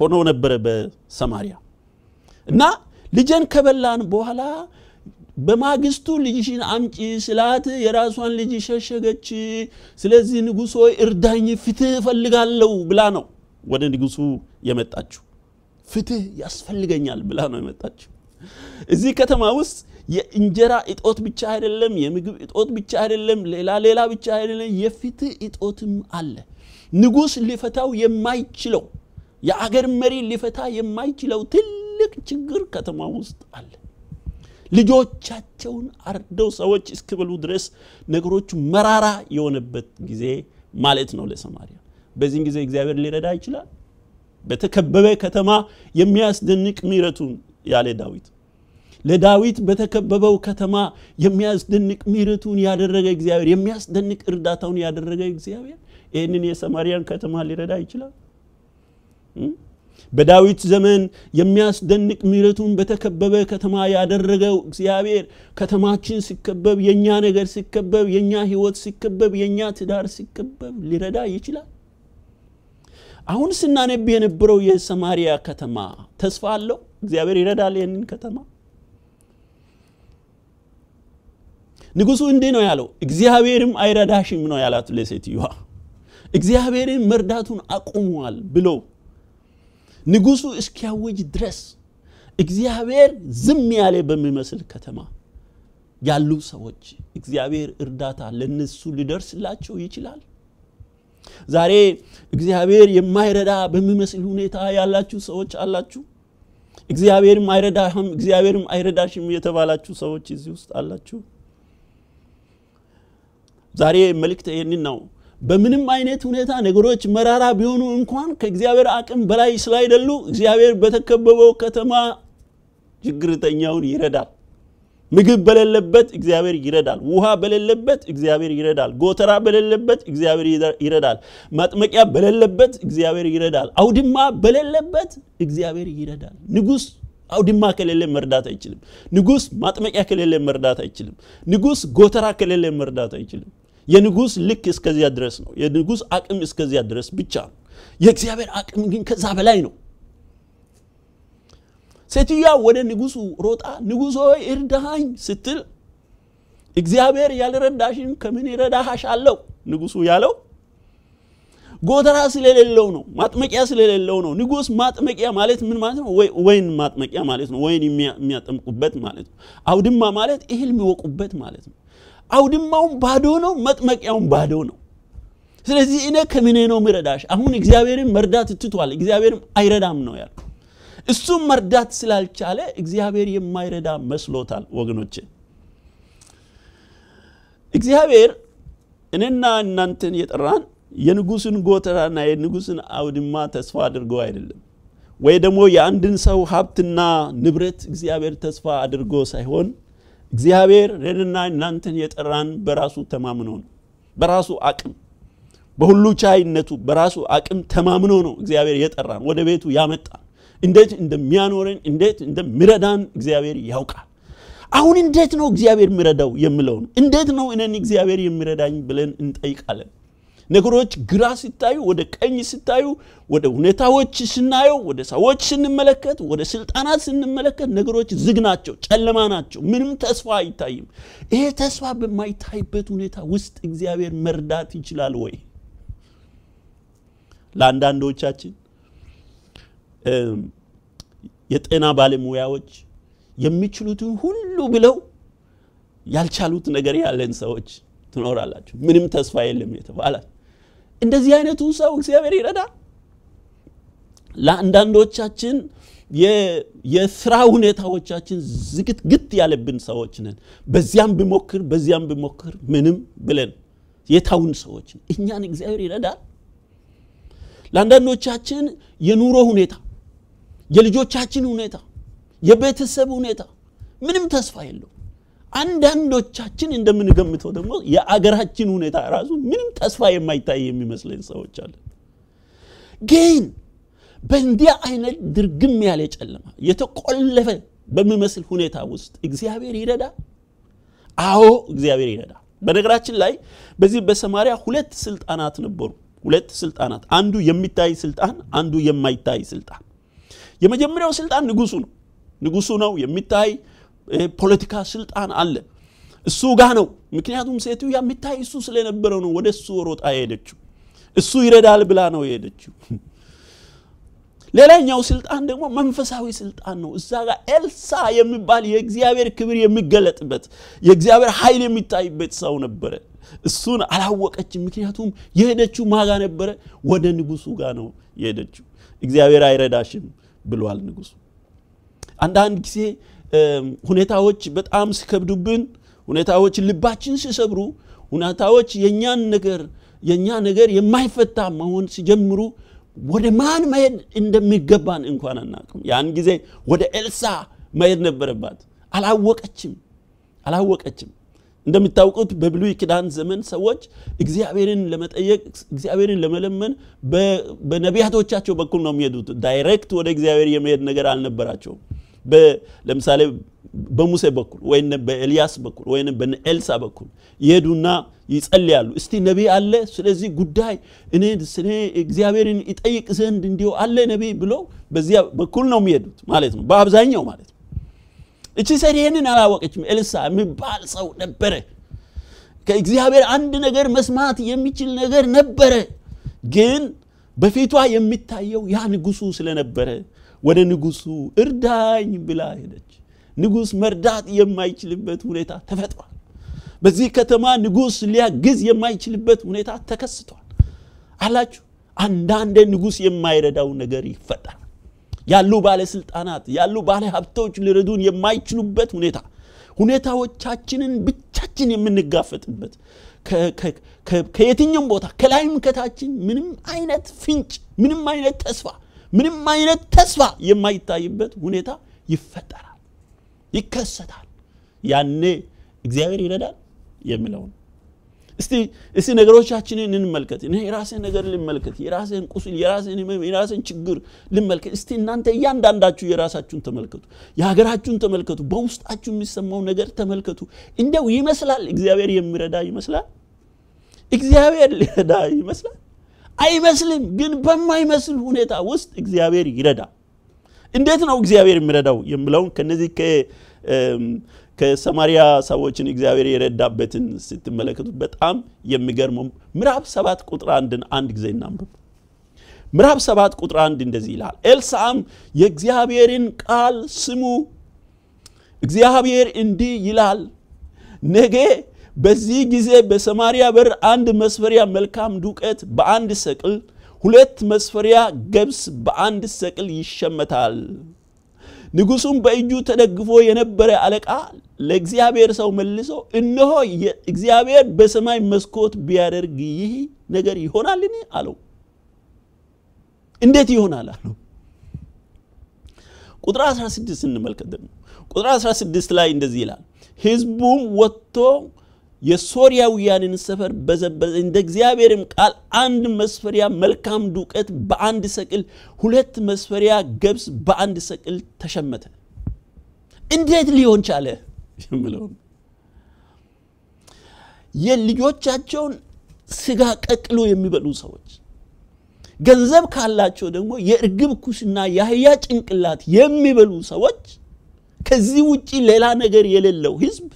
ሆነው ነበረ በሰማሪያ እና ልጄን ከበላን በኋላ በማግስቱ ልጅሽን አምጪ ስላት የራሷን ልጅ ሸሸገች። ስለዚህ ንጉሥ እርዳኝ፣ ፍትህ እፈልጋለሁ ብላ ነው ወደ ንጉሱ የመጣችው። ፍትህ ያስፈልገኛል ብላ ነው የመጣችው። እዚህ ከተማ ውስጥ የእንጀራ እጦት ብቻ አይደለም፣ የምግብ እጦት ብቻ አይደለም፣ ሌላ ሌላ ብቻ አይደለም፣ የፍትህ እጦትም አለ። ንጉሥ ሊፈታው የማይችለው የአገር መሪ ሊፈታ የማይችለው ትልቅ ችግር ከተማ ውስጥ አለ። ልጆቻቸውን አርደው ሰዎች እስክበሉ ድረስ ነገሮቹ መራራ የሆነበት ጊዜ ማለት ነው ለሰማሪያ። በዚህም ጊዜ እግዚአብሔር ሊረዳ ይችላል። በተከበበ ከተማ የሚያስደንቅ ምሕረቱን ያለ ዳዊት ለዳዊት በተከበበው ከተማ የሚያስደንቅ ምሕረቱን ያደረገ እግዚአብሔር የሚያስደንቅ እርዳታውን ያደረገ እግዚአብሔር ይህንን የሰማሪያን ከተማ ሊረዳ ይችላል በዳዊት ዘመን የሚያስደንቅ ምሕረቱን በተከበበ ከተማ ያደረገው እግዚአብሔር ከተማችን ሲከበብ የእኛ ነገር ሲከበብ የእኛ ህይወት ሲከበብ የእኛ ትዳር ሲከበብ ሊረዳ ይችላል አሁን ስናነብ የነበረው የሰማሪያ ከተማ ተስፋ አለው እግዚአብሔር ይረዳል ይህንን ከተማ ንጉሱ እንዲህ ነው ያለው እግዚአብሔርም አይረዳሽም ነው ያላት ለሴትዮዋ እግዚአብሔርን መርዳቱን አቁሟል ብሎ ንጉሱ እስኪያወጅ ድረስ እግዚአብሔር ዝም ያለ በሚመስል ከተማ ያሉ ሰዎች እግዚአብሔር እርዳታ ለነሱ ሊደርስላቸው ይችላል ዛሬ እግዚአብሔር የማይረዳ በሚመስል ሁኔታ ያላችሁ ሰዎች አላችሁ እግዚአብሔርም አይረዳህም እግዚአብሔርም አይረዳሽም የተባላችሁ ሰዎች እዚህ ውስጥ አላችሁ ዛሬ መልእክት ይህንን ነው። በምንም አይነት ሁኔታ ነገሮች መራራ ቢሆኑ እንኳን ከእግዚአብሔር አቅም በላይ ስላይደሉ እግዚአብሔር በተከበበው ከተማ ችግርተኛውን ይረዳል። ምግብ በሌለበት እግዚአብሔር ይረዳል። ውሃ በሌለበት እግዚአብሔር ይረዳል። ጎተራ በሌለበት እግዚአብሔር ይረዳል። ማጥመቂያ በሌለበት እግዚአብሔር ይረዳል። አውድማ በሌለበት እግዚአብሔር ይረዳል። ንጉስ አውድማ ከሌለ መርዳት አይችልም። ንጉስ ማጥመቂያ ከሌለ መርዳት አይችልም። ንጉስ ጎተራ ከሌለ መርዳት አይችልም። የንጉስ ልክ እስከዚያ ድረስ ነው። የንጉስ አቅም እስከዚያ ድረስ ብቻ ነው። የእግዚአብሔር አቅም ግን ከዛ በላይ ነው። ሴትዮዋ ወደ ንጉሱ ሮጣ ንጉሶ ሆይ እርዳሃኝ ስትል እግዚአብሔር ያልረዳሽን ከምን ይረዳሃሽ አለው ንጉሱ ያለው ጎተራ ስለሌለው ነው። ማጥመቂያ ስለሌለው ነው። ንጉስ ማጥመቂያ ማለት ምን ማለት ነው? ወይን ማጥመቂያ ማለት ነው። ወይን የሚያጠምቁበት ማለት ነው። አውድማ ማለት እህል የሚወቁበት ማለት ነው። አውድማውን ባዶ ነው መጥመቂያውን ባዶ ነው ስለዚህ እነ ከምኔ ነው ምረዳሽ አሁን እግዚአብሔርን መርዳት እትቷል እግዚአብሔርም አይረዳም ነው ያል እሱም መርዳት ስላልቻለ እግዚአብሔር የማይረዳ መስሎታል ወገኖች እግዚአብሔር እኔና እናንተን የጠራን የንጉስን ጎተራና የንጉስን አውድማ ተስፋ አድርጎ አይደለም ወይ ደግሞ የአንድን ሰው ሀብትና ንብረት እግዚአብሔር ተስፋ አድርጎ ሳይሆን እግዚአብሔር እኔንና እናንተን የጠራን በራሱ ተማምኖ ነው በራሱ አቅም በሁሉ ቻይነቱ በራሱ አቅም ተማምኖ ነው እግዚአብሔር የጠራን ወደ ቤቱ ያመጣን እንዴት እንደሚያኖረን እንዴት እንደሚረዳን እግዚአብሔር ያውቃል አሁን እንዴት ነው እግዚአብሔር የሚረዳው የምለው ነው እንዴት ነው እኔን እግዚአብሔር የሚረዳኝ ብለን እንጠይቃለን ነገሮች ግራ ሲታዩ፣ ወደ ቀኝ ሲታዩ፣ ወደ ሁኔታዎች ስናየው፣ ወደ ሰዎች ስንመለከት፣ ወደ ስልጣናት ስንመለከት ነገሮች ዝግ ናቸው፣ ጨለማ ናቸው። ምንም ተስፋ አይታይም። ይሄ ተስፋ በማይታይበት ሁኔታ ውስጥ እግዚአብሔር መርዳት ይችላል ወይ? ለአንዳንዶቻችን የጤና ባለሙያዎች የሚችሉትን ሁሉ ብለው ያልቻሉት ነገር ያለን ሰዎች ትኖራላችሁ። ምንም ተስፋ የለም የተባላችሁ እንደዚህ አይነቱ ሰው እግዚአብሔር ይረዳል ለአንዳንዶቻችን የስራ ሁኔታዎቻችን ዝግትግት ያለብን ሰዎች ነን በዚያም ብሞክር በዚያም ብሞክር ምንም ብለን የታውን ሰዎች እኛን እግዚአብሔር ይረዳል ለአንዳንዶቻችን የኑሮ ሁኔታ የልጆቻችን ሁኔታ የቤተሰብ ሁኔታ ምንም ተስፋ የለው አንዳንዶቻችን እንደምንገምተው ደግሞ የአገራችን ሁኔታ ራሱ ምንም ተስፋ የማይታይ የሚመስለኝ ሰዎች አለ። ግን በእንዲህ አይነት ድርግም ያለ ጨለማ የተቆለፈ በሚመስል ሁኔታ ውስጥ እግዚአብሔር ይረዳ አዎ እግዚአብሔር ይረዳ በነገራችን ላይ በዚህ በሰማሪያ ሁለት ስልጣናት ነበሩ ሁለት ስልጣናት አንዱ የሚታይ ስልጣን አንዱ የማይታይ ስልጣን የመጀመሪያው ስልጣን ንጉሱ ነው ንጉሱ ነው የሚታይ ፖለቲካ ስልጣን አለ እሱ ጋ ነው ምክንያቱም ሴትዮ የምታይ እሱ ስለነበረው ነው ወደ እሱ ሮጣ የሄደችው እሱ ይረዳል ብላ ነው የሄደችው ሌላኛው ስልጣን ደግሞ መንፈሳዊ ስልጣን ነው እዛ ጋር ኤልሳ የሚባል የእግዚአብሔር ክብር የሚገለጥበት የእግዚአብሔር ኃይል የሚታይበት ሰው ነበረ እሱን አላወቀችም ምክንያቱም የሄደችው ማጋ ነበረ ወደ ንጉሱ ጋ ነው የሄደችው እግዚአብሔር አይረዳሽም ብሏል ንጉሱ አንዳንድ ጊዜ ሁኔታዎች በጣም ሲከብዱብን፣ ሁኔታዎች ልባችን ሲሰብሩ፣ ሁኔታዎች የእኛን ነገር የእኛ ነገር የማይፈታ መሆን ሲጀምሩ ወደ ማን መሄድ እንደሚገባን እንኳን አናቅም። ያን ጊዜ ወደ ኤልሳ መሄድ ነበረባት። አላወቀችም አላወቀችም። እንደሚታወቁት በብሉይ ኪዳን ዘመን ሰዎች እግዚአብሔርን ለመጠየቅ እግዚአብሔርን ለመለመን በነቢያቶቻቸው በኩል ነው የሚሄዱት። ዳይሬክት ወደ እግዚአብሔር የመሄድ ነገር አልነበራቸውም። ለምሳሌ በሙሴ በኩል ወይም በኤልያስ በኩል ወይም በኤልሳ በኩል ይሄዱና ይጸልያሉ እስቲ ነቢ አለ ስለዚህ ጉዳይ እኔ ስኔ እግዚአብሔርን ይጠይቅ ዘንድ እንዲሁ አለ ነቢይ ብሎ በዚያ በኩል ነው የሚሄዱት ማለት ነው በአብዛኛው ማለት ነው እቺ ሴት ይህንን አላወቀችም ኤልሳ የሚባል ሰው ነበረ ከእግዚአብሔር አንድ ነገር መስማት የሚችል ነገር ነበረ ግን በፊቷ የሚታየው ያ ንጉሱ ስለነበረ ወደ ንጉሱ እርዳኝ ብላ ሄደች ንጉስ መርዳት የማይችልበት ሁኔታ ተፈጥሯል በዚህ ከተማ ንጉስ ሊያግዝ የማይችልበት ሁኔታ ተከስቷል አላችሁ አንዳንድ ንጉስ የማይረዳው ነገር ይፈጠራል ያሉ ባለስልጣናት ያሉ ባለ ሀብቶች ሊረዱን የማይችሉበት ሁኔታ ሁኔታዎቻችንን ብቻችን የምንጋፈጥበት ከየትኛውም ቦታ ከላይም ከታችን ምንም አይነት ፍንጭ ምንም አይነት ተስፋ ምንም አይነት ተስፋ የማይታይበት ሁኔታ ይፈጠራል፣ ይከሰታል። ያኔ እግዚአብሔር ይረዳል የሚለው ነው። እስቲ እስቲ ነገሮቻችንን እንመልከት። እኔ የራሴን ነገር ልመልከት፣ የራሴን ቁስል፣ የራሴን ህመም፣ የራሴን ችግር ልመልከት። እስቲ እናንተ እያንዳንዳችሁ የራሳችሁን ተመልከቱ፣ የሀገራችሁን ተመልከቱ፣ በውስጣችሁ የሚሰማው ነገር ተመልከቱ። እንደው ይመስላል እግዚአብሔር የሚረዳ ይመስላል፣ እግዚአብሔር ሊረዳ ይመስላል። አይመስልም ግን በማይመስል ሁኔታ ውስጥ እግዚአብሔር ይረዳ እንዴት ነው እግዚአብሔር የሚረዳው የምለውን ከነዚህ ከሰማሪያ ሰዎችን እግዚአብሔር የረዳበትን ስትመለከቱ በጣም የሚገርመው ምራብ ሰባት ቁጥር አንድን አንድ ጊዜ እናንብብ ምራብ ሰባት ቁጥር አንድ እንደዚህ ይላል ኤልሳም የእግዚአብሔርን ቃል ስሙ እግዚአብሔር እንዲህ ይላል ነገ በዚህ ጊዜ በሰማሪያ በር አንድ መስፈሪያ መልካም ዱቄት በአንድ ሰቅል፣ ሁለት መስፈሪያ ገብስ በአንድ ሰቅል ይሸመታል። ንጉሱም በእጁ ተደግፎ የነበረ አለቃ ለእግዚአብሔር ሰው መልሶ እነሆ እግዚአብሔር በሰማይ መስኮት ቢያደርግ ይህ ነገር ይሆናልን? አለው። እንዴት ይሆናል አለው። ቁጥር 16 እንመልከት ደግሞ ቁጥር 16 ላይ እንደዚህ ይላል፣ ህዝቡም ወጥቶ የሶርያውያንን ሰፈር በዘበዘ እንደ እግዚአብሔርም ቃል አንድ መስፈሪያ መልካም ዱቄት በአንድ ሰቅል ሁለት መስፈሪያ ገብስ በአንድ ሰቅል ተሸመተ እንዴት ሊሆን ቻለ የምለውም የልጆቻቸውን ስጋ ቀቅሎ የሚበሉ ሰዎች ገንዘብ ካላቸው ደግሞ የእርግብ ኩሽና የአህያ ጭንቅላት የሚበሉ ሰዎች ከዚህ ውጪ ሌላ ነገር የሌለው ህዝብ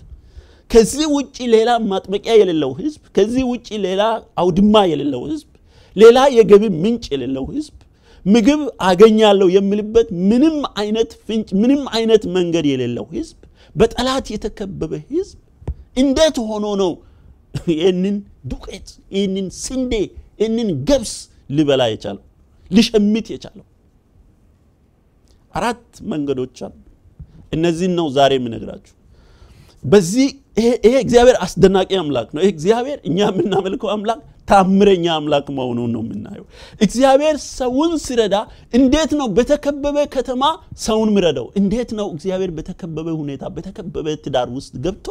ከዚህ ውጭ ሌላ ማጥበቂያ የሌለው ህዝብ፣ ከዚህ ውጭ ሌላ አውድማ የሌለው ህዝብ፣ ሌላ የገቢ ምንጭ የሌለው ህዝብ ምግብ አገኛለሁ የምልበት ምንም አይነት ፍንጭ፣ ምንም አይነት መንገድ የሌለው ህዝብ፣ በጠላት የተከበበ ህዝብ እንዴት ሆኖ ነው ይህንን ዱቄት፣ ይህንን ስንዴ፣ ይህንን ገብስ ልበላ የቻለው ልሸምት የቻለው? አራት መንገዶች አሉ። እነዚህን ነው ዛሬ የምነግራችሁ። በዚህ ይሄ እግዚአብሔር አስደናቂ አምላክ ነው። ይሄ እግዚአብሔር እኛ የምናመልከው አምላክ ታምረኛ አምላክ መሆኑን ነው የምናየው። እግዚአብሔር ሰውን ሲረዳ እንዴት ነው በተከበበ ከተማ ሰውን ምረደው? እንዴት ነው እግዚአብሔር በተከበበ ሁኔታ በተከበበ ትዳር ውስጥ ገብቶ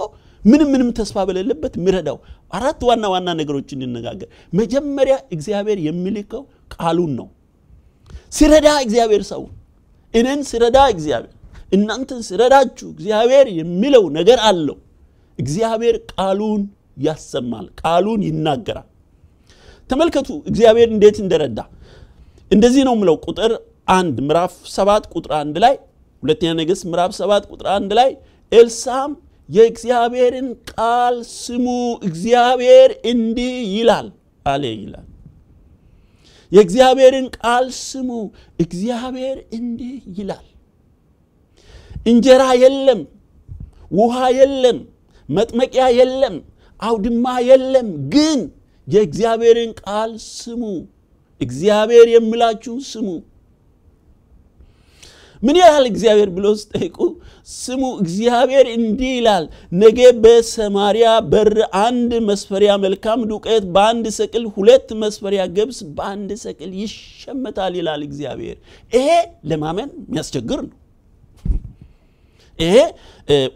ምንም ምንም ተስፋ በሌለበት ምረዳው? አራት ዋና ዋና ነገሮች እንነጋገር። መጀመሪያ እግዚአብሔር የሚልከው ቃሉን ነው። ሲረዳ እግዚአብሔር ሰውን እኔን ሲረዳ እግዚአብሔር እናንተን ሲረዳችሁ እግዚአብሔር የሚለው ነገር አለው። እግዚአብሔር ቃሉን ያሰማል፣ ቃሉን ይናገራል። ተመልከቱ እግዚአብሔር እንዴት እንደረዳ። እንደዚህ ነው ምለው ቁጥር አንድ ምዕራፍ ሰባት ቁጥር አንድ ላይ ሁለተኛ ነገሥት ምዕራፍ ሰባት ቁጥር አንድ ላይ ኤልሳም የእግዚአብሔርን ቃል ስሙ፣ እግዚአብሔር እንዲህ ይላል አለ ይላል። የእግዚአብሔርን ቃል ስሙ፣ እግዚአብሔር እንዲህ ይላል። እንጀራ የለም፣ ውሃ የለም፣ መጥመቂያ የለም፣ አውድማ የለም። ግን የእግዚአብሔርን ቃል ስሙ። እግዚአብሔር የምላችሁን ስሙ። ምን ያህል እግዚአብሔር ብሎ ስጠይቁ ስሙ። እግዚአብሔር እንዲህ ይላል፣ ነገ በሰማሪያ በር አንድ መስፈሪያ መልካም ዱቄት በአንድ ሰቅል፣ ሁለት መስፈሪያ ገብስ በአንድ ሰቅል ይሸመታል ይላል እግዚአብሔር። ይሄ ለማመን የሚያስቸግር ነው። ይሄ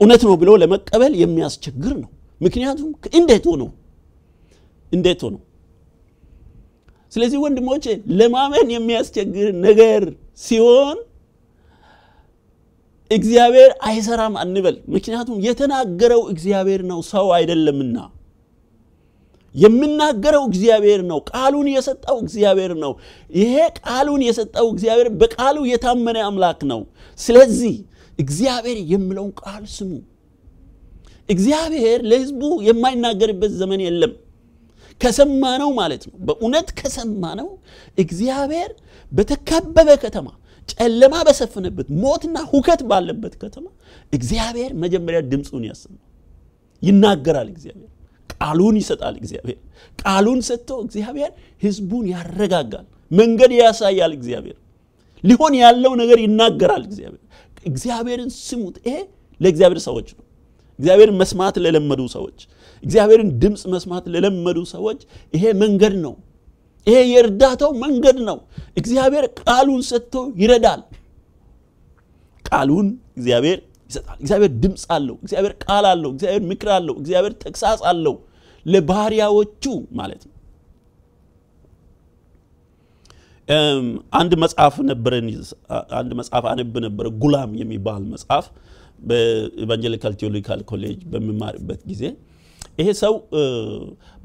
እውነት ነው ብሎ ለመቀበል የሚያስቸግር ነው ምክንያቱም እንዴት ሆኖ እንዴት ሆኖ ስለዚህ ወንድሞቼ ለማመን የሚያስቸግር ነገር ሲሆን እግዚአብሔር አይሰራም አንበል ምክንያቱም የተናገረው እግዚአብሔር ነው ሰው አይደለምና የምናገረው እግዚአብሔር ነው ቃሉን የሰጠው እግዚአብሔር ነው ይሄ ቃሉን የሰጠው እግዚአብሔር በቃሉ የታመነ አምላክ ነው ስለዚህ እግዚአብሔር የምለውን ቃል ስሙ እግዚአብሔር ለህዝቡ የማይናገርበት ዘመን የለም ከሰማ ነው ማለት ነው በእውነት ከሰማ ነው። እግዚአብሔር በተከበበ ከተማ ጨለማ በሰፈነበት ሞትና ሁከት ባለበት ከተማ እግዚአብሔር መጀመሪያ ድምፁን ያሰማል ይናገራል እግዚአብሔር ቃሉን ይሰጣል እግዚአብሔር ቃሉን ሰጥቶ እግዚአብሔር ህዝቡን ያረጋጋል መንገድ ያሳያል እግዚአብሔር ሊሆን ያለው ነገር ይናገራል እግዚአብሔር እግዚአብሔርን ስሙት ይሄ ለእግዚአብሔር ሰዎች ነው እግዚአብሔርን መስማት ለለመዱ ሰዎች እግዚአብሔርን ድምፅ መስማት ለለመዱ ሰዎች ይሄ መንገድ ነው ይሄ የእርዳታው መንገድ ነው እግዚአብሔር ቃሉን ሰጥቶ ይረዳል ቃሉን እግዚአብሔር ይሰጣል እግዚአብሔር ድምፅ አለው እግዚአብሔር ቃል አለው እግዚአብሔር ምክር አለው እግዚአብሔር ተግሳጽ አለው ለባህሪያዎቹ ማለት ነው አንድ መጽሐፍ ነበረን አንድ መጽሐፍ አነብ ነበረ ጉላም የሚባል መጽሐፍ በኢቫንጀሊካል ቴዎሎጂካል ኮሌጅ በሚማርበት ጊዜ ይሄ ሰው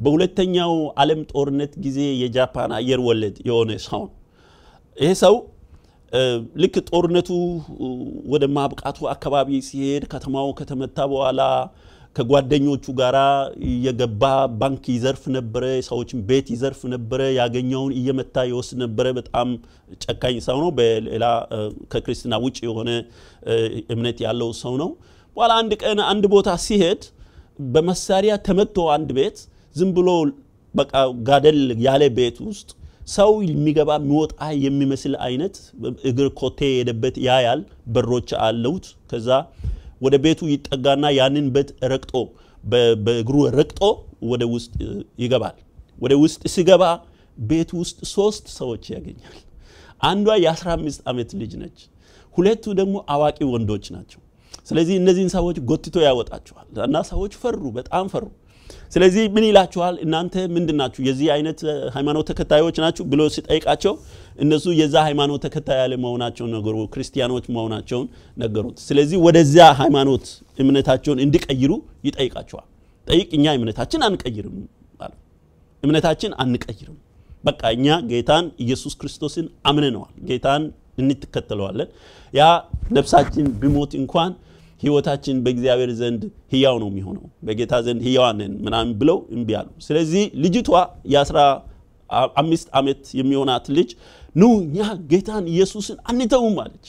በሁለተኛው ዓለም ጦርነት ጊዜ የጃፓን አየር ወለድ የሆነ ሰው ይሄ ሰው ልክ ጦርነቱ ወደ ማብቃቱ አካባቢ ሲሄድ ከተማው ከተመታ በኋላ ከጓደኞቹ ጋር የገባ ባንክ ይዘርፍ ነበረ፣ ሰዎችን ቤት ይዘርፍ ነበረ፣ ያገኘውን እየመታ ይወስድ ነበረ። በጣም ጨካኝ ሰው ነው። በሌላ ከክርስትና ውጭ የሆነ እምነት ያለው ሰው ነው። በኋላ አንድ ቀን አንድ ቦታ ሲሄድ በመሳሪያ ተመቶ አንድ ቤት ዝም ብሎ በቃ ጋደል ያለ ቤት ውስጥ ሰው የሚገባ የሚወጣ የሚመስል አይነት እግር ኮቴ የሄደበት ያያል። በሮች አለውት ከዛ ወደ ቤቱ ይጠጋና ያንን ቤት ረግጦ በእግሩ ረግጦ ወደ ውስጥ ይገባል። ወደ ውስጥ ሲገባ ቤት ውስጥ ሶስት ሰዎች ያገኛል። አንዷ የ15 ዓመት ልጅ ነች። ሁለቱ ደግሞ አዋቂ ወንዶች ናቸው። ስለዚህ እነዚህን ሰዎች ጎትቶ ያወጣቸዋል እና ሰዎች ፈሩ፣ በጣም ፈሩ። ስለዚህ ምን ይላችኋል እናንተ ምንድናችሁ የዚህ አይነት ሃይማኖት ተከታዮች ናችሁ ብሎ ሲጠይቃቸው እነሱ የዛ ሃይማኖት ተከታይ ያለ መሆናቸውን ነገሩ ክርስቲያኖች መሆናቸውን ነገሩት ስለዚህ ወደዚያ ሃይማኖት እምነታቸውን እንዲቀይሩ ይጠይቃቸዋል ጠይቅ እኛ እምነታችን አንቀይርም እምነታችን አንቀይርም በቃ እኛ ጌታን ኢየሱስ ክርስቶስን አምነነዋል ጌታን እንትከተለዋለን ያ ነፍሳችን ብሞት እንኳን ህይወታችን በእግዚአብሔር ዘንድ ህያው ነው የሚሆነው በጌታ ዘንድ ህያዋንን ምናምን ብለው እምቢ አሉ ስለዚህ ልጅቷ የአስራ አምስት ዓመት የሚሆናት ልጅ ኑ እኛ ጌታን ኢየሱስን አንተውም አለች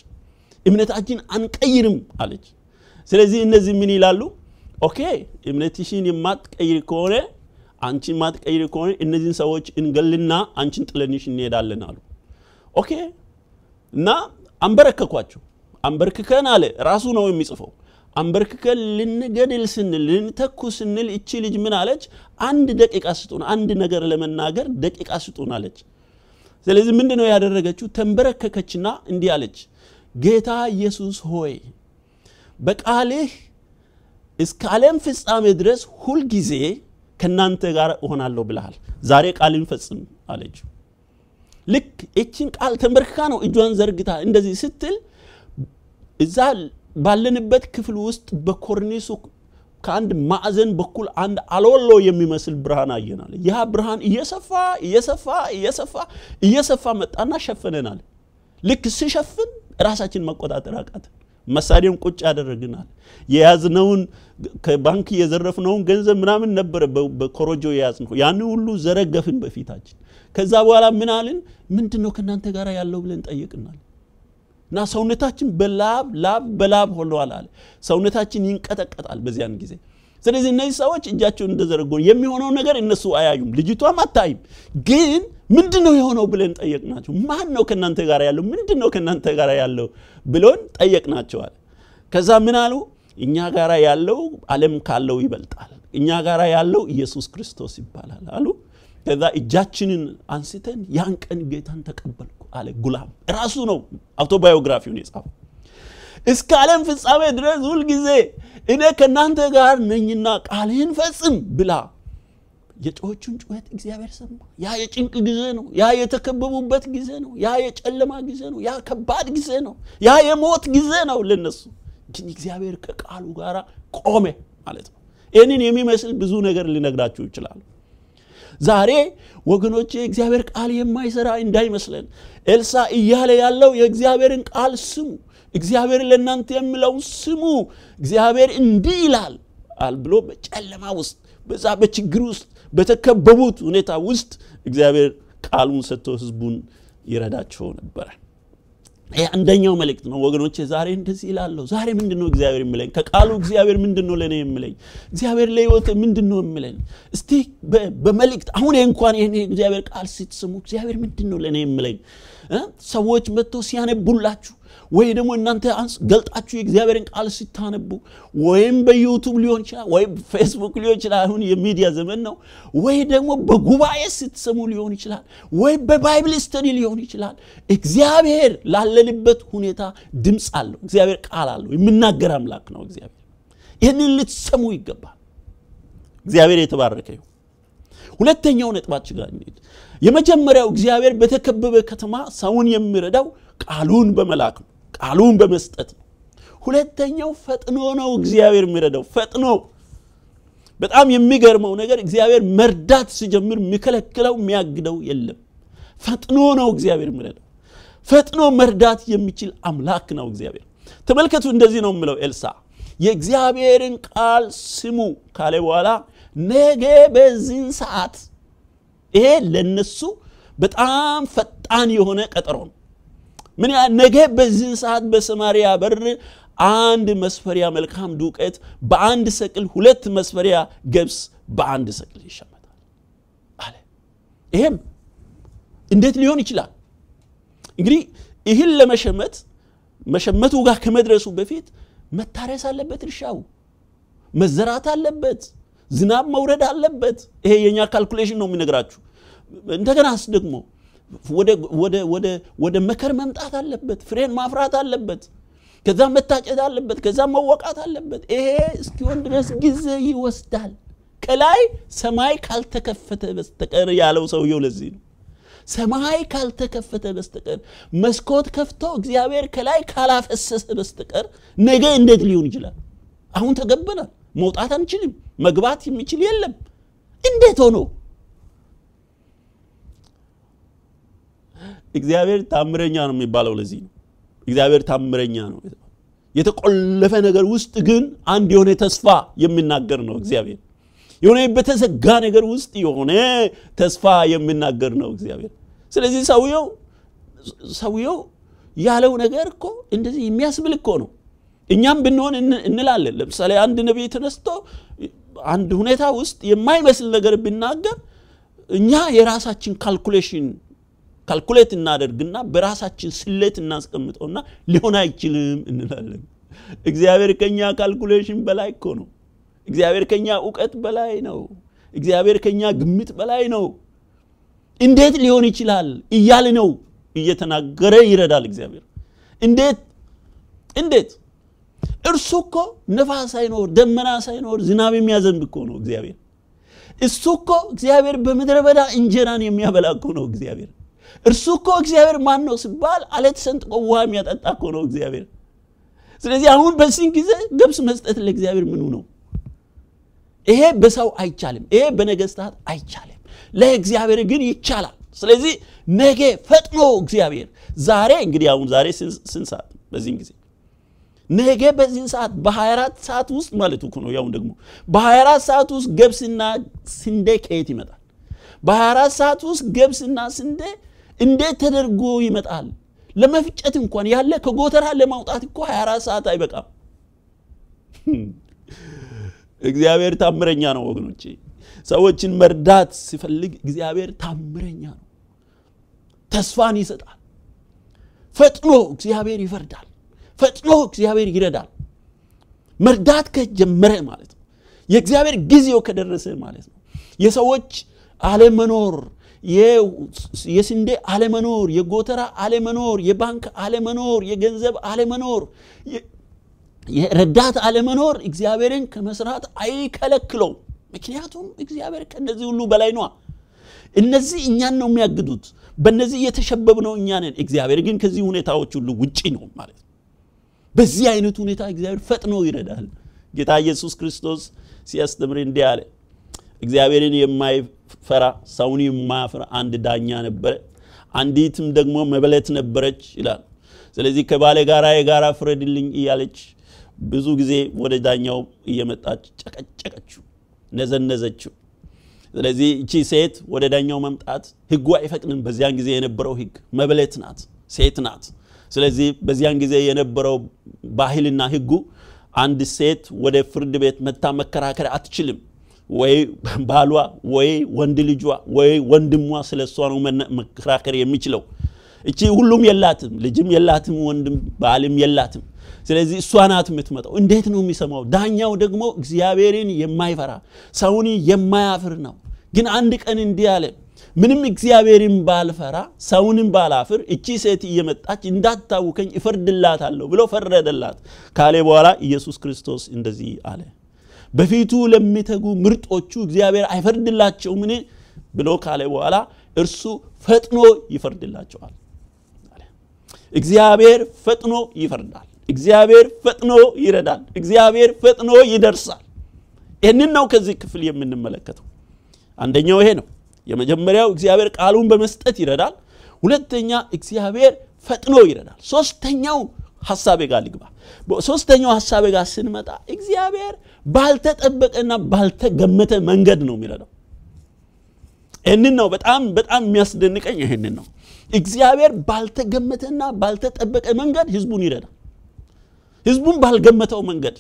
እምነታችን አንቀይርም አለች ስለዚህ እነዚህ ምን ይላሉ ኦኬ እምነትሽን የማትቀይር ከሆነ አንቺን የማትቀይር ከሆነ እነዚህን ሰዎች እንገልና አንቺን ጥለንሽ እንሄዳለን አሉ ኦኬ እና አንበረከኳቸው አንበርክከን አለ ራሱ ነው የሚጽፈው አንበርክከን ልንገድል ስንል ልንተኩ ስንል እቺ ልጅ ምን አለች? አንድ ደቂቃ ስጡን፣ አንድ ነገር ለመናገር ደቂቃ ስጡን አለች። ስለዚህ ምንድ ነው ያደረገችው? ተንበረከከችና እንዲህ አለች፣ ጌታ ኢየሱስ ሆይ በቃልህ እስከ ዓለም ፍጻሜ ድረስ ሁልጊዜ ከእናንተ ጋር እሆናለሁ ብልሃል፣ ዛሬ ቃልን ፈጽም አለችው። ልክ እችን ቃል ተንበርክካ ነው እጇን ዘርግታ እንደዚህ ስትል እዛ ባለንበት ክፍል ውስጥ በኮርኒሱ ከአንድ ማዕዘን በኩል አንድ አሎሎ የሚመስል ብርሃን አየናል። ያ ብርሃን እየሰፋ እየሰፋ እየሰፋ እየሰፋ መጣና ሸፈነናል። ልክ ሲሸፍን ራሳችን መቆጣጠር አቃት መሳሪያውን ቁጭ ያደረግናል። የያዝነውን ከባንክ የዘረፍነውን ገንዘብ ምናምን ነበረ በኮሮጆ የያዝነው ያን ሁሉ ዘረገፍን በፊታችን። ከዛ በኋላ ምን አልን? ምንድን ነው ከእናንተ ጋር ያለው ብለን ጠይቅናል። እና ሰውነታችን በላብ ላብ በላብ ሆነዋል አለ ሰውነታችን ይንቀጠቀጣል በዚያን ጊዜ ስለዚህ እነዚህ ሰዎች እጃቸውን እንደዘረጉ የሚሆነው ነገር እነሱ አያዩም ልጅቷም አታይም ግን ምንድን ነው የሆነው ብለን ጠየቅናቸው ማን ነው ከእናንተ ጋር ያለው ምንድን ነው ከእናንተ ጋር ያለው ብሎን ጠየቅናቸዋል ከዛ ምን አሉ እኛ ጋር ያለው አለም ካለው ይበልጣል እኛ ጋር ያለው ኢየሱስ ክርስቶስ ይባላል አሉ ከዛ እጃችንን አንስተን ያን ቀን ጌታን ተቀበሉ አለ ጉላም ራሱ ነው አውቶባዮግራፊውን የጻፈው። እስከ ዓለም ፍጻሜ ድረስ ሁልጊዜ እኔ ከእናንተ ጋር ነኝና ቃልህን ፈጽም ብላ የጮዎቹን ጩኸት እግዚአብሔር ሰማ። ያ የጭንቅ ጊዜ ነው። ያ የተከበቡበት ጊዜ ነው። ያ የጨለማ ጊዜ ነው። ያ ከባድ ጊዜ ነው። ያ የሞት ጊዜ ነው ለነሱ። ግን እግዚአብሔር ከቃሉ ጋር ቆመ ማለት ነው። ይህንን የሚመስል ብዙ ነገር ሊነግራችሁ ይችላል። ዛሬ ወገኖች የእግዚአብሔር ቃል የማይሰራ እንዳይመስለን ኤልሳ እያለ ያለው የእግዚአብሔርን ቃል ስሙ እግዚአብሔር ለእናንተ የምለውን ስሙ እግዚአብሔር እንዲህ ይላል አል ብሎ በጨለማ ውስጥ በዛ በችግር ውስጥ በተከበቡት ሁኔታ ውስጥ እግዚአብሔር ቃሉን ሰጥቶ ህዝቡን ይረዳቸው ነበረ አንደኛው መልእክት ነው ወገኖቼ። ዛሬ እንደዚህ ይላለሁ። ዛሬ ምንድን ነው እግዚአብሔር የምለኝ? ከቃሉ እግዚአብሔር ምንድን ነው ለእኔ የምለኝ? እግዚአብሔር ለህይወት ምንድን ነው የምለኝ? እስቲ በመልእክት አሁን እንኳን ይህን እግዚአብሔር ቃል ስትስሙ እግዚአብሔር ምንድን ነው ለእኔ የምለኝ ሰዎች መጥተው ሲያነቡላችሁ ወይ ደግሞ እናንተ ገልጣችሁ የእግዚአብሔርን ቃል ስታነቡ ወይም በዩቱብ ሊሆን ይችላል ወይም ፌስቡክ ሊሆን ይችላል አሁን የሚዲያ ዘመን ነው ወይ ደግሞ በጉባኤ ስትሰሙ ሊሆን ይችላል ወይ በባይብል ስተዲ ሊሆን ይችላል እግዚአብሔር ላለንበት ሁኔታ ድምፅ አለው እግዚአብሔር ቃል አለው የምናገር አምላክ ነው እግዚአብሔር ይህንን ልትሰሙ ይገባል እግዚአብሔር የተባረከ ይሁን ሁለተኛው ነጥባችን ጋር የመጀመሪያው እግዚአብሔር በተከበበ ከተማ ሰውን የሚረዳው ቃሉን በመላክ ነው፣ ቃሉን በመስጠት ነው። ሁለተኛው ፈጥኖ ነው እግዚአብሔር የሚረዳው ፈጥኖ። በጣም የሚገርመው ነገር እግዚአብሔር መርዳት ሲጀምር የሚከለክለው የሚያግደው የለም። ፈጥኖ ነው እግዚአብሔር የሚረዳው። ፈጥኖ መርዳት የሚችል አምላክ ነው እግዚአብሔር። ተመልከቱ፣ እንደዚህ ነው የምለው ኤልሳ የእግዚአብሔርን ቃል ስሙ ካለ በኋላ ነገ በዚህን ሰዓት ይሄ ለነሱ በጣም ፈጣን የሆነ ቀጠሮ ነው ምን ነገ በዚህ ሰዓት በሰማሪያ በር አንድ መስፈሪያ መልካም ዱቄት በአንድ ሰቅል ሁለት መስፈሪያ ገብስ በአንድ ሰቅል ይሸመታል አለ ይሄም እንዴት ሊሆን ይችላል እንግዲህ ይህን ለመሸመት መሸመቱ ጋር ከመድረሱ በፊት መታረስ አለበት እርሻው መዘራት አለበት ዝናብ መውረድ አለበት። ይሄ የኛ ካልኩሌሽን ነው የሚነግራችሁ። እንደገናስ ደግሞ ወደ መከር መምጣት አለበት፣ ፍሬን ማፍራት አለበት፣ ከዛ መታጨት አለበት፣ ከዛ መወቃት አለበት። ይሄ እስኪሆን ድረስ ጊዜ ይወስዳል። ከላይ ሰማይ ካልተከፈተ በስተቀር ያለው ሰውየው ለዚህ ነው። ሰማይ ካልተከፈተ በስተቀር መስኮት ከፍቶ እግዚአብሔር ከላይ ካላፈሰሰ በስተቀር ነገ እንዴት ሊሆን ይችላል? አሁን ተገበናል፣ መውጣት አንችልም። መግባት የሚችል የለም እንዴት ሆኖ እግዚአብሔር ታምረኛ ነው የሚባለው ለዚህ ነው እግዚአብሔር ታምረኛ ነው የተቆለፈ ነገር ውስጥ ግን አንድ የሆነ ተስፋ የሚናገር ነው እግዚአብሔር የሆነ በተዘጋ ነገር ውስጥ የሆነ ተስፋ የሚናገር ነው እግዚአብሔር ስለዚህ ሰውየው ሰውየው ያለው ነገር እኮ እንደዚህ የሚያስብል እኮ ነው እኛም ብንሆን እንላለን ለምሳሌ አንድ ነቢይ ተነስቶ አንድ ሁኔታ ውስጥ የማይመስል ነገር ብናገር እኛ የራሳችን ካልኩሌሽን ካልኩሌት እናደርግና በራሳችን ስሌት እናስቀምጠውና ሊሆን አይችልም እንላለን እግዚአብሔር ከኛ ካልኩሌሽን በላይ እኮ ነው እግዚአብሔር ከኛ እውቀት በላይ ነው እግዚአብሔር ከኛ ግምት በላይ ነው እንዴት ሊሆን ይችላል እያል ነው እየተናገረ ይረዳል እግዚአብሔር እንዴት እንዴት እርሱ እኮ ነፋስ ሳይኖር ደመና ሳይኖር ዝናብ የሚያዘንብ እኮ ነው እግዚአብሔር እሱ እኮ እግዚአብሔር በምድረ በዳ እንጀራን የሚያበላ እኮ ነው እግዚአብሔር እርሱ እኮ እግዚአብሔር ማን ነው ሲባል አለት ሰንጥቆ ውሃ የሚያጠጣ እኮ ነው እግዚአብሔር ስለዚህ አሁን በዚህን ጊዜ ገብስ መስጠት ለእግዚአብሔር ምኑ ነው ይሄ በሰው አይቻልም ይሄ በነገስታት አይቻልም ለእግዚአብሔር ግን ይቻላል ስለዚህ ነገ ፈጥኖ እግዚአብሔር ዛሬ እንግዲህ አሁን ዛሬ ስንት በዚህን ጊዜ ነገ በዚህን ሰዓት በ24 ሰዓት ውስጥ ማለት እኮ ነው ያሁን ደግሞ በ24 ሰዓት ውስጥ ገብስና ስንዴ ከየት ይመጣል በ24 ሰዓት ውስጥ ገብስና ስንዴ እንዴት ተደርጎ ይመጣል ለመፍጨት እንኳን ያለ ከጎተራ ለማውጣት እኮ 24 ሰዓት አይበቃም እግዚአብሔር ታምረኛ ነው ወገኖቼ ሰዎችን መርዳት ሲፈልግ እግዚአብሔር ታምረኛ ነው ተስፋን ይሰጣል ፈጥኖ እግዚአብሔር ይፈርዳል ፈጥኖ እግዚአብሔር ይረዳል መርዳት ከጀመረ ማለት ነው የእግዚአብሔር ጊዜው ከደረሰ ማለት ነው የሰዎች አለመኖር የስንዴ አለመኖር የጎተራ አለመኖር የባንክ አለመኖር የገንዘብ አለመኖር የረዳት አለመኖር እግዚአብሔርን ከመስራት አይከለክለው ምክንያቱም እግዚአብሔር ከእነዚህ ሁሉ በላይ ነዋ እነዚህ እኛን ነው የሚያግዱት በእነዚህ እየተሸበብ ነው ነን እግዚአብሔር ግን ከዚህ ሁኔታዎች ሁሉ ውጪ ነው ማለት ነው በዚህ አይነት ሁኔታ እግዚአብሔር ፈጥኖ ይረዳል ጌታ ኢየሱስ ክርስቶስ ሲያስተምር እንዲህ አለ እግዚአብሔርን የማይፈራ ሰውን የማያፈራ አንድ ዳኛ ነበረ አንዲትም ደግሞ መበለት ነበረች ይላል ስለዚህ ከባለ ጋራ የጋራ ፍረድልኝ እያለች ብዙ ጊዜ ወደ ዳኛው እየመጣች ጨቀጨቀችው ነዘነዘችው ስለዚህ እቺ ሴት ወደ ዳኛው መምጣት ህጉ አይፈቅድም በዚያን ጊዜ የነበረው ህግ መበለት ናት ሴት ናት ስለዚህ በዚያን ጊዜ የነበረው ባህልና ህጉ አንድ ሴት ወደ ፍርድ ቤት መታ መከራከር አትችልም ወይ ባሏ ወይ ወንድ ልጇ ወይ ወንድሟ ስለ እሷ ነው መከራከር የሚችለው እቺ ሁሉም የላትም ልጅም የላትም ወንድም ባልም የላትም ስለዚህ እሷ ናት የምትመጣው እንዴት ነው የሚሰማው ዳኛው ደግሞ እግዚአብሔርን የማይፈራ ሰውን የማያፍር ነው ግን አንድ ቀን እንዲህ አለ ምንም እግዚአብሔርን ባልፈራ ሰውንም ባላፍር እቺ ሴት እየመጣች እንዳታውከኝ እፈርድላታለሁ ብሎ ፈረደላት ካሌ በኋላ ኢየሱስ ክርስቶስ እንደዚህ አለ በፊቱ ለሚተጉ ምርጦቹ እግዚአብሔር አይፈርድላቸውምን ብሎ ካለ በኋላ እርሱ ፈጥኖ ይፈርድላቸዋል እግዚአብሔር ፈጥኖ ይፈርዳል እግዚአብሔር ፈጥኖ ይረዳል እግዚአብሔር ፈጥኖ ይደርሳል ይህንን ነው ከዚህ ክፍል የምንመለከተው አንደኛው ይሄ ነው የመጀመሪያው እግዚአብሔር ቃሉን በመስጠት ይረዳል ሁለተኛ እግዚአብሔር ፈጥኖ ይረዳል ሶስተኛው ሀሳቤ ጋር ልግባ ሶስተኛው ሀሳቤ ጋር ስንመጣ እግዚአብሔር ባልተጠበቀና ባልተገመተ መንገድ ነው የሚረዳው ይህንን ነው በጣም በጣም የሚያስደንቀኝ ይህንን ነው እግዚአብሔር ባልተገመተና ባልተጠበቀ መንገድ ህዝቡን ይረዳል ህዝቡን ባልገመተው መንገድ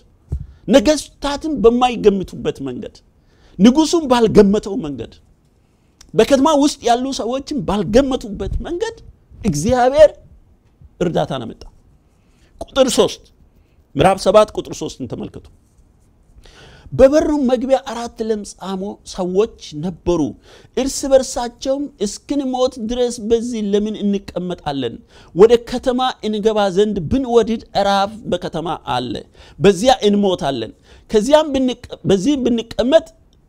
ነገስታትን በማይገምቱበት መንገድ ንጉሱን ባልገመተው መንገድ በከተማ ውስጥ ያሉ ሰዎችን ባልገመቱበት መንገድ እግዚአብሔር እርዳታን አመጣ ቁጥር ሶስት ምዕራብ ሰባት ቁጥር ሶስትን ተመልከቱ በበሩም መግቢያ አራት ለምጻሞ ሰዎች ነበሩ እርስ በርሳቸውም እስክንሞት ድረስ በዚህ ለምን እንቀመጣለን ወደ ከተማ እንገባ ዘንድ ብንወድድ ራብ በከተማ አለ በዚያ እንሞታለን ከዚያም በዚህ ብንቀመጥ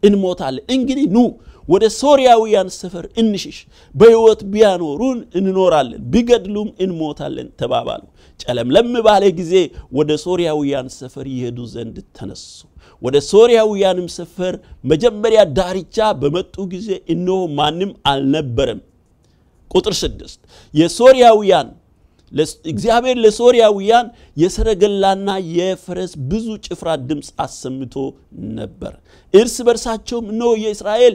እንሞታለን እንግዲህ ኑ ወደ ሶርያውያን ሰፈር እንሽሽ በሕይወት ቢያኖሩን እንኖራለን ቢገድሉም እንሞታለን ተባባሉ ጨለምለም ባለ ጊዜ ወደ ሶርያውያን ሰፈር ይሄዱ ዘንድ ተነሱ ወደ ሶርያውያንም ሰፈር መጀመሪያ ዳርቻ በመጡ ጊዜ እነሆ ማንም አልነበረም ቁጥር ስድስት የሶርያውያን እግዚአብሔር ለሶርያውያን የሰረገላና የፈረስ ብዙ ጭፍራ ድምፅ አሰምቶ ነበር እርስ በርሳቸውም እነሆ የእስራኤል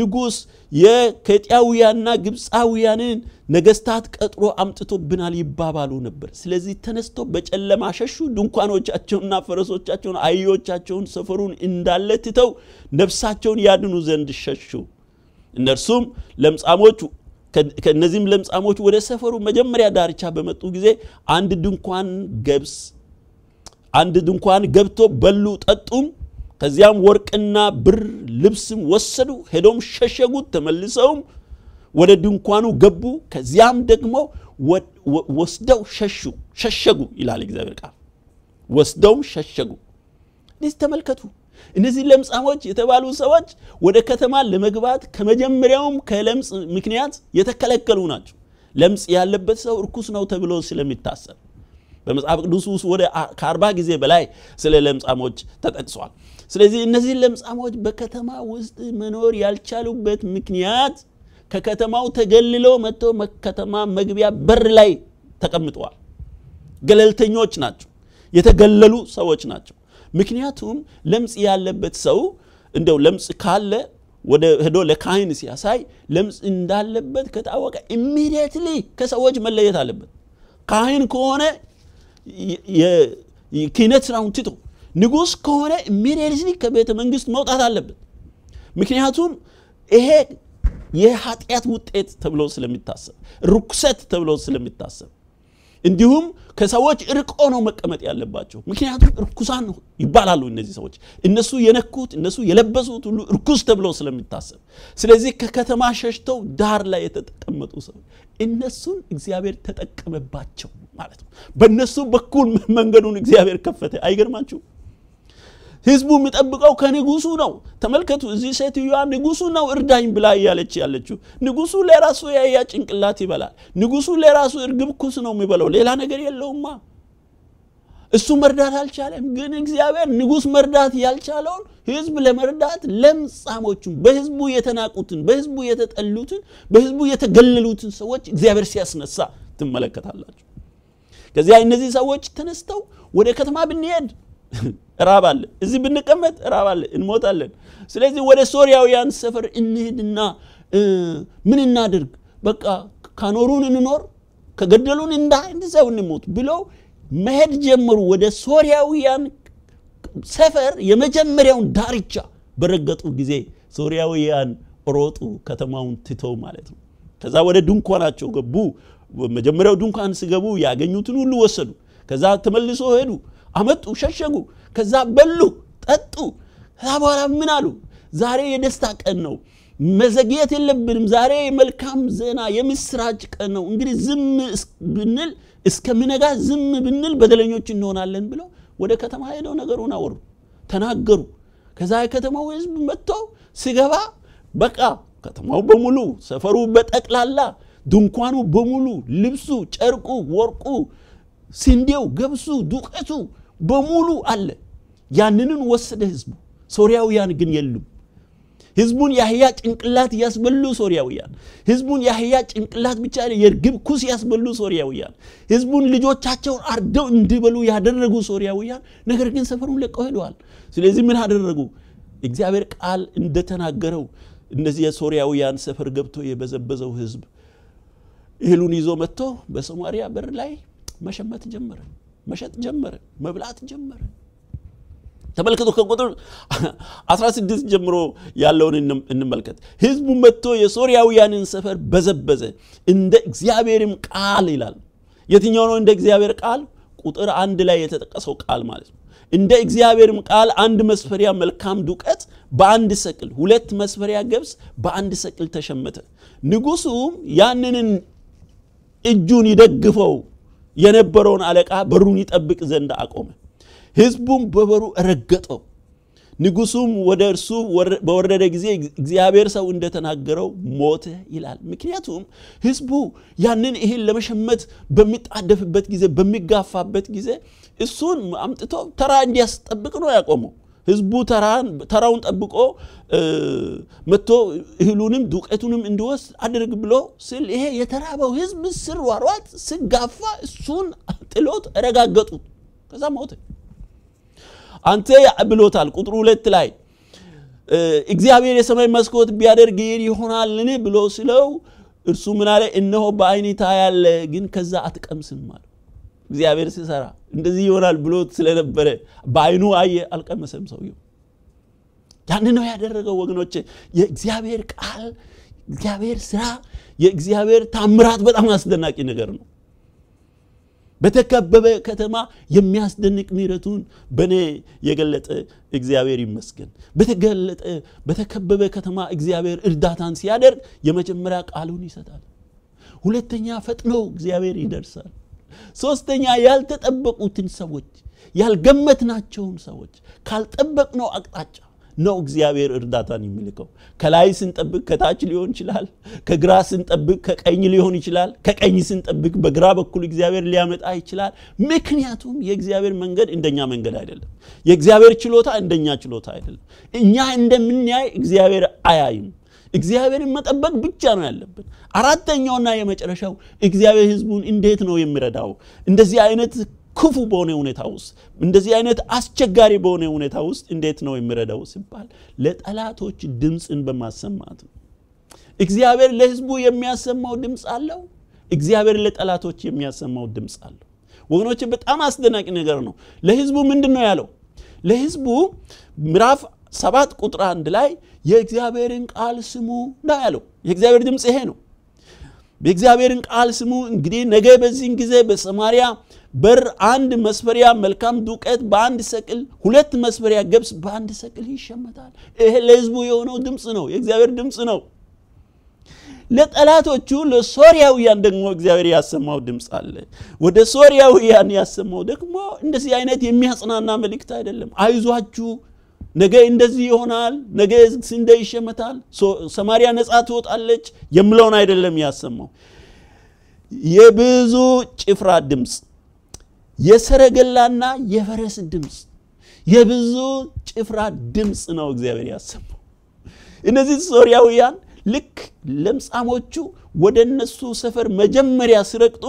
ንጉስ የኬጢያውያንና ግብፃውያንን ነገስታት ቀጥሮ አምጥቶብናል ይባባሉ ነበር። ስለዚህ ተነስቶ በጨለማ ሸሹ። ድንኳኖቻቸውንና ፈረሶቻቸውን፣ አህዮቻቸውን፣ ሰፈሩን እንዳለ ትተው ነፍሳቸውን ያድኑ ዘንድ ሸሹ። እነርሱም ለምጻሞቹ ከእነዚህም ለምጻሞች ወደ ሰፈሩ መጀመሪያ ዳርቻ በመጡ ጊዜ አንድ ድንኳን ገብስ አንድ ድንኳን ገብቶ በሉ ጠጡም። ከዚያም ወርቅና ብር ልብስም ወሰዱ። ሄዶም ሸሸጉት። ተመልሰውም ወደ ድንኳኑ ገቡ። ከዚያም ደግሞ ወስደው ሸሹ ሸሸጉ ይላል እግዚአብሔር ቃል። ወስደውም ሸሸጉ። እነዚህ ተመልከቱ። እነዚህ ለምጻሞች የተባሉ ሰዎች ወደ ከተማ ለመግባት ከመጀመሪያውም ከለምጽ ምክንያት የተከለከሉ ናቸው። ለምጽ ያለበት ሰው እርኩስ ነው ተብሎ ስለሚታሰብ በመጽሐፍ ቅዱስ ውስጥ ወደ ከአርባ ጊዜ በላይ ስለ ለምጻሞች ተጠቅሷል። ስለዚህ እነዚህ ለምጻሞች በከተማ ውስጥ መኖር ያልቻሉበት ምክንያት ከከተማው ተገልለው መጥተው ከተማ መግቢያ በር ላይ ተቀምጠዋል። ገለልተኞች ናቸው። የተገለሉ ሰዎች ናቸው። ምክንያቱም ለምጽ ያለበት ሰው እንደው ለምጽ ካለ ወደ ሄዶ ለካህን ሲያሳይ ለምጽ እንዳለበት ከታወቀ ኢሚዲየትሊ ከሰዎች መለየት አለበት። ካህን ከሆነ የክህነት ስራውን ትቶ ንጉስ ከሆነ ኢሚዲየትሊ ከቤተ መንግስት መውጣት አለበት ምክንያቱም ይሄ የኃጢአት ውጤት ተብሎ ስለሚታሰብ ርኩሰት ተብሎ ስለሚታሰብ እንዲሁም ከሰዎች እርቆ ነው መቀመጥ ያለባቸው ምክንያቱም እርኩሳን ይባላሉ እነዚህ ሰዎች እነሱ የነኩት እነሱ የለበሱት ሁሉ እርኩስ ተብሎ ስለሚታሰብ ስለዚህ ከከተማ ሸሽተው ዳር ላይ የተጠቀመጡ ሰዎች እነሱን እግዚአብሔር ተጠቀመባቸው ማለት ነው በእነሱ በኩል መንገዱን እግዚአብሔር ከፈተ አይገርማችሁ ህዝቡ የሚጠብቀው ከንጉሱ ነው ተመልከቱ እዚህ ሴትዮዋ ንጉሱ ነው እርዳኝ ብላ እያለች ያለችው ንጉሱ ለራሱ ያያ ጭንቅላት ይበላል ንጉሱ ለራሱ እርግብ ኩስ ነው የሚበለው ሌላ ነገር የለውማ እሱ መርዳት አልቻለም ግን እግዚአብሔር ንጉስ መርዳት ያልቻለውን ህዝብ ለመርዳት ለምጻሞቹን በህዝቡ የተናቁትን በህዝቡ የተጠሉትን በህዝቡ የተገለሉትን ሰዎች እግዚአብሔር ሲያስነሳ ትመለከታላችሁ ከዚያ እነዚህ ሰዎች ተነስተው ወደ ከተማ ብንሄድ [laughs] ራብ አለ እዚህ ብንቀመጥ ራብ አለ እንሞታለን ስለዚህ ወደ ሶሪያውያን ሰፈር እንሄድና ምን እናድርግ በቃ ካኖሩን እንኖር ከገደሉን እንዳ እንሞት ብለው መሄድ ጀመሩ ወደ ሶርያውያን ሰፈር የመጀመሪያውን ዳርቻ በረገጡ ጊዜ ሶርያውያን ሮጡ ከተማውን ትተው ማለት ነው ከዛ ወደ ድንኳናቸው ገቡ መጀመሪያው ድንኳን ሲገቡ ያገኙትን ሁሉ ወሰዱ ከዛ ተመልሶ ሄዱ አመጡ፣ ሸሸጉ፣ ከዛ በሉ፣ ጠጡ። ከዛ በኋላ ምን አሉ? ዛሬ የደስታ ቀን ነው። መዘግየት የለብንም። ዛሬ የመልካም ዜና የምስራጭ ቀን ነው። እንግዲህ ዝም ብንል እስከምነጋ ዝም ብንል በደለኞች እንሆናለን ብለው ወደ ከተማ ሄደው ነገሩን አወሩ፣ ተናገሩ። ከዛ የከተማው ህዝብ መጥቶ ሲገባ በቃ ከተማው በሙሉ ሰፈሩ በጠቅላላ ድንኳኑ በሙሉ ልብሱ፣ ጨርቁ፣ ወርቁ፣ ስንዴው፣ ገብሱ፣ ዱቀቱ በሙሉ አለ ያንንን ወሰደ ህዝቡ ሶርያውያን ግን የሉም ህዝቡን የአህያ ጭንቅላት ያስበሉ ሶርያውያን ህዝቡን የአህያ ጭንቅላት ብቻ የእርግብ ኩስ ያስበሉ ሶርያውያን ህዝቡን ልጆቻቸውን አርደው እንዲበሉ ያደረጉ ሶርያውያን ነገር ግን ሰፈሩን ለቀው ሄደዋል ስለዚህ ምን አደረጉ እግዚአብሔር ቃል እንደተናገረው እነዚህ የሶርያውያን ሰፈር ገብቶ የበዘበዘው ህዝብ እህሉን ይዞ መጥቶ በሶማሪያ በር ላይ መሸመት ጀመረ መሸጥ ጀመረ፣ መብላት ጀመረ። ተመልክቶ ከቁጥር 16 ጀምሮ ያለውን እንመልከት። ህዝቡ መጥቶ የሶርያውያንን ሰፈር በዘበዘ፣ እንደ እግዚአብሔርም ቃል ይላል። የትኛው ነው እንደ እግዚአብሔር ቃል? ቁጥር አንድ ላይ የተጠቀሰው ቃል ማለት ነው። እንደ እግዚአብሔርም ቃል አንድ መስፈሪያ መልካም ዱቀት በአንድ ሰቅል፣ ሁለት መስፈሪያ ገብስ በአንድ ሰቅል ተሸመተ። ንጉሱም ያንንን እጁን ይደግፈው የነበረውን አለቃ በሩን ይጠብቅ ዘንድ አቆመ ህዝቡም በበሩ ረገጠው ንጉሱም ወደ እርሱ በወረደ ጊዜ እግዚአብሔር ሰው እንደተናገረው ሞተ ይላል ምክንያቱም ህዝቡ ያንን እህል ለመሸመት በሚጣደፍበት ጊዜ በሚጋፋበት ጊዜ እሱን አምጥቶ ተራ እንዲያስጠብቅ ነው ያቆመው ህዝቡ ተራውን ጠብቆ መጥቶ እህሉንም ዱቄቱንም እንዲወስድ አድርግ ብሎ ስል ይሄ የተራበው ህዝብ ስር ዋሯት ስጋፋ እሱን ጥሎት ረጋገጡ። ከዛ ሞተ አንተ ብሎታል ቁጥር ሁለት ላይ እግዚአብሔር የሰማይ መስኮት ቢያደርግ ይህ ይሆናልን ብሎ ስለው እርሱ ምናለ እነሆ በአይን ታያለ ግን ከዛ አትቀምስም አለ እግዚአብሔር ሲሰራ እንደዚህ ይሆናል ብሎት ስለነበረ በአይኑ አየ አልቀመሰም ሰውየው ያን ነው ያደረገው ወገኖች የእግዚአብሔር ቃል እግዚአብሔር ስራ የእግዚአብሔር ታምራት በጣም አስደናቂ ነገር ነው በተከበበ ከተማ የሚያስደንቅ ሚረቱን በእኔ የገለጠ እግዚአብሔር ይመስገን በተገለጠ በተከበበ ከተማ እግዚአብሔር እርዳታን ሲያደርግ የመጀመሪያ ቃሉን ይሰጣል ሁለተኛ ፈጥኖ እግዚአብሔር ይደርሳል ሶስተኛ ያልተጠበቁትን ሰዎች ያልገመትናቸውን ሰዎች ካልጠበቅነው አቅጣጫ ነው እግዚአብሔር እርዳታን የሚልከው ከላይ ስንጠብቅ ከታች ሊሆን ይችላል ከግራ ስንጠብቅ ከቀኝ ሊሆን ይችላል ከቀኝ ስንጠብቅ በግራ በኩል እግዚአብሔር ሊያመጣ ይችላል ምክንያቱም የእግዚአብሔር መንገድ እንደኛ መንገድ አይደለም የእግዚአብሔር ችሎታ እንደኛ ችሎታ አይደለም እኛ እንደምናይ እግዚአብሔር አያይም እግዚአብሔርን መጠበቅ ብቻ ነው ያለብን አራተኛውና የመጨረሻው እግዚአብሔር ህዝቡን እንዴት ነው የሚረዳው እንደዚህ አይነት ክፉ በሆነ ሁኔታ ውስጥ እንደዚህ አይነት አስቸጋሪ በሆነ ሁኔታ ውስጥ እንዴት ነው የሚረዳው ሲባል ለጠላቶች ድምፅን በማሰማት ነው እግዚአብሔር ለህዝቡ የሚያሰማው ድምፅ አለው እግዚአብሔር ለጠላቶች የሚያሰማው ድምፅ አለው ወገኖች በጣም አስደናቂ ነገር ነው ለህዝቡ ምንድን ነው ያለው ለህዝቡ ምዕራፍ ሰባት ቁጥር አንድ ላይ የእግዚአብሔርን ቃል ስሙ ነው ያለው የእግዚአብሔር ድምፅ ይሄ ነው የእግዚአብሔርን ቃል ስሙ እንግዲህ ነገ በዚህን ጊዜ በሰማሪያ በር አንድ መስፈሪያ መልካም ዱቀት በአንድ ሰቅል ሁለት መስፈሪያ ገብስ በአንድ ሰቅል ይሸመታል ይሄ ለህዝቡ የሆነው ድምፅ ነው የእግዚአብሔር ድምፅ ነው ለጠላቶቹ ለሶሪያውያን ደግሞ እግዚአብሔር ያሰማው ድምፅ አለ ወደ ሶሪያውያን ያሰማው ደግሞ እንደዚህ አይነት የሚያጽናና መልእክት አይደለም አይዟችሁ ነገ እንደዚህ ይሆናል፣ ነገ ስንዴ ይሸመታል፣ ሰማሪያ ነፃ ትወጣለች የምለውን አይደለም ያሰማው። የብዙ ጭፍራ ድምፅ፣ የሰረገላና የፈረስ ድምፅ፣ የብዙ ጭፍራ ድምፅ ነው እግዚአብሔር ያሰማው። እነዚህ ሶርያውያን ልክ ለምጻሞቹ ወደ እነሱ ሰፈር መጀመሪያ ሲረግጡ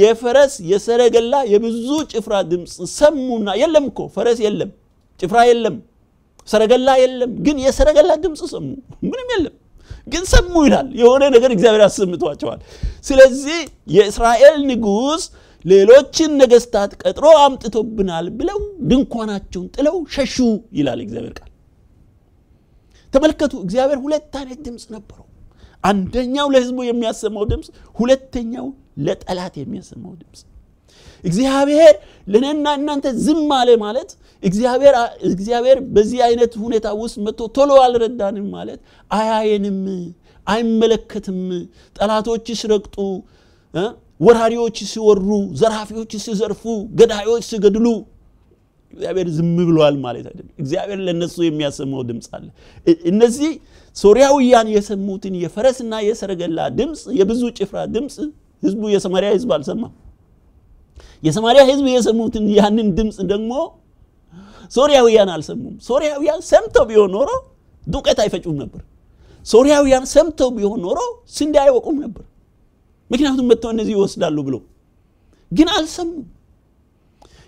የፈረስ የሰረገላ የብዙ ጭፍራ ድምፅ ሰሙና፣ የለም እኮ ፈረስ የለም፣ ጭፍራ የለም ሰረገላ የለም ግን የሰረገላ ድምፅ ሰሙ ምንም የለም ግን ሰሙ ይላል የሆነ ነገር እግዚአብሔር አሰምቷቸዋል ስለዚህ የእስራኤል ንጉስ ሌሎችን ነገስታት ቀጥሮ አምጥቶብናል ብለው ድንኳናቸውን ጥለው ሸሹ ይላል እግዚአብሔር ቃል ተመልከቱ እግዚአብሔር ሁለት አይነት ድምፅ ነበረው አንደኛው ለህዝቡ የሚያሰማው ድምፅ ሁለተኛው ለጠላት የሚያሰማው ድምፅ እግዚአብሔር ለእኔና እናንተ ዝም አለ ማለት እግዚአብሔር በዚህ አይነት ሁኔታ ውስጥ መጥቶ ቶሎ አልረዳንም ማለት አያየንም አይመለከትም ጠላቶች ሲረግጡ ወራሪዎች ሲወሩ ዘራፊዎች ሲዘርፉ ገዳዮች ሲገድሉ እግዚአብሔር ዝም ብሏል ማለት አይደለም እግዚአብሔር ለነሱ የሚያሰማው ድምፅ አለ እነዚህ ሶሪያውያን የሰሙትን የፈረስና የሰረገላ ድምፅ የብዙ ጭፍራ ድምፅ ህዝቡ የሰማሪያ ህዝብ አልሰማም የሰማሪያ ህዝብ የሰሙትን ያንን ድምፅ ደግሞ ሶሪያውያን አልሰሙም ሶሪያውያን ሰምተው ቢሆን ኖሮ ዱቀት አይፈጩም ነበር ሶሪያውያን ሰምተው ቢሆን ኖሮ ስንዴ አይወቁም ነበር ምክንያቱም መጥተው እነዚህ ይወስዳሉ ብሎ ግን አልሰሙም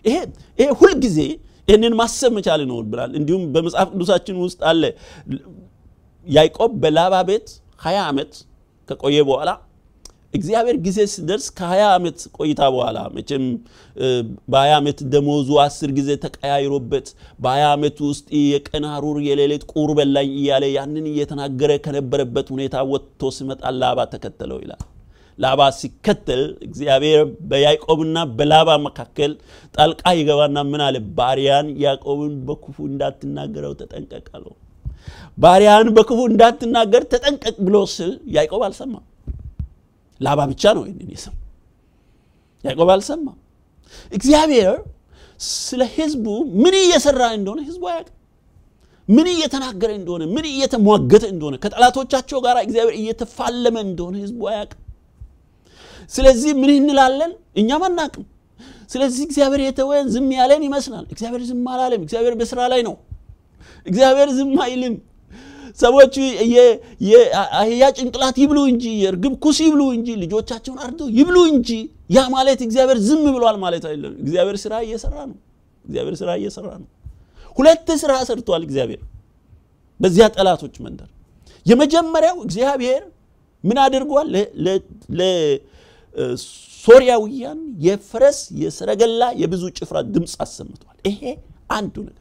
ይሄ ይሄ ሁልጊዜ ይህንን ማሰብ መቻል ይኖርብናል እንዲሁም በመጽሐፍ ቅዱሳችን ውስጥ አለ ያይቆብ በላባ ቤት ሀያ ዓመት ከቆየ በኋላ እግዚአብሔር ጊዜ ስደርስ ከ20 ዓመት ቆይታ በኋላ መቼም በ20 ዓመት ደሞዙ አስር ጊዜ ተቀያይሮበት በ20 ዓመት ውስጥ የቀን ሀሩር የሌሊት ቁር በላኝ እያለ ያንን እየተናገረ ከነበረበት ሁኔታ ወጥቶ ሲመጣ ላባ ተከተለው ይላል ላባ ሲከተል እግዚአብሔር በያዕቆብና በላባ መካከል ጣልቃ ይገባና ምን አለ ባሪያን ያዕቆብን በክፉ እንዳትናገረው ተጠንቀቅ አለው ባሪያን በክፉ እንዳትናገር ተጠንቀቅ ብሎ ስል ያዕቆብ አልሰማም ላባ ብቻ ነው ይህንን የሰማ ያዕቆብ አልሰማም እግዚአብሔር ስለ ህዝቡ ምን እየሰራ እንደሆነ ህዝቡ አያውቅም ምን እየተናገረ እንደሆነ ምን እየተሟገተ እንደሆነ ከጠላቶቻቸው ጋር እግዚአብሔር እየተፋለመ እንደሆነ ህዝቡ አያውቅም ስለዚህ ምን እንላለን እኛም አናቅም ስለዚህ እግዚአብሔር የተወን ዝም ያለን ይመስላል እግዚአብሔር ዝም አላለም እግዚአብሔር በስራ ላይ ነው እግዚአብሔር ዝም አይልም ሰዎች የአህያ ጭንቅላት ይብሉ እንጂ የእርግብ ኩስ ይብሉ እንጂ ልጆቻቸውን አርዶ ይብሉ እንጂ ያ ማለት እግዚአብሔር ዝም ብሏል ማለት አይደለም። እግዚአብሔር ስራ እየሰራ ነው። እግዚአብሔር ስራ እየሰራ ነው። ሁለት ስራ ሰርቷል እግዚአብሔር በዚያ ጠላቶች መንደር። የመጀመሪያው እግዚአብሔር ምን አድርጓል? ለሶሪያውያን የፈረስ የሰረገላ የብዙ ጭፍራ ድምፅ አሰምቷል። ይሄ አንዱ ነገር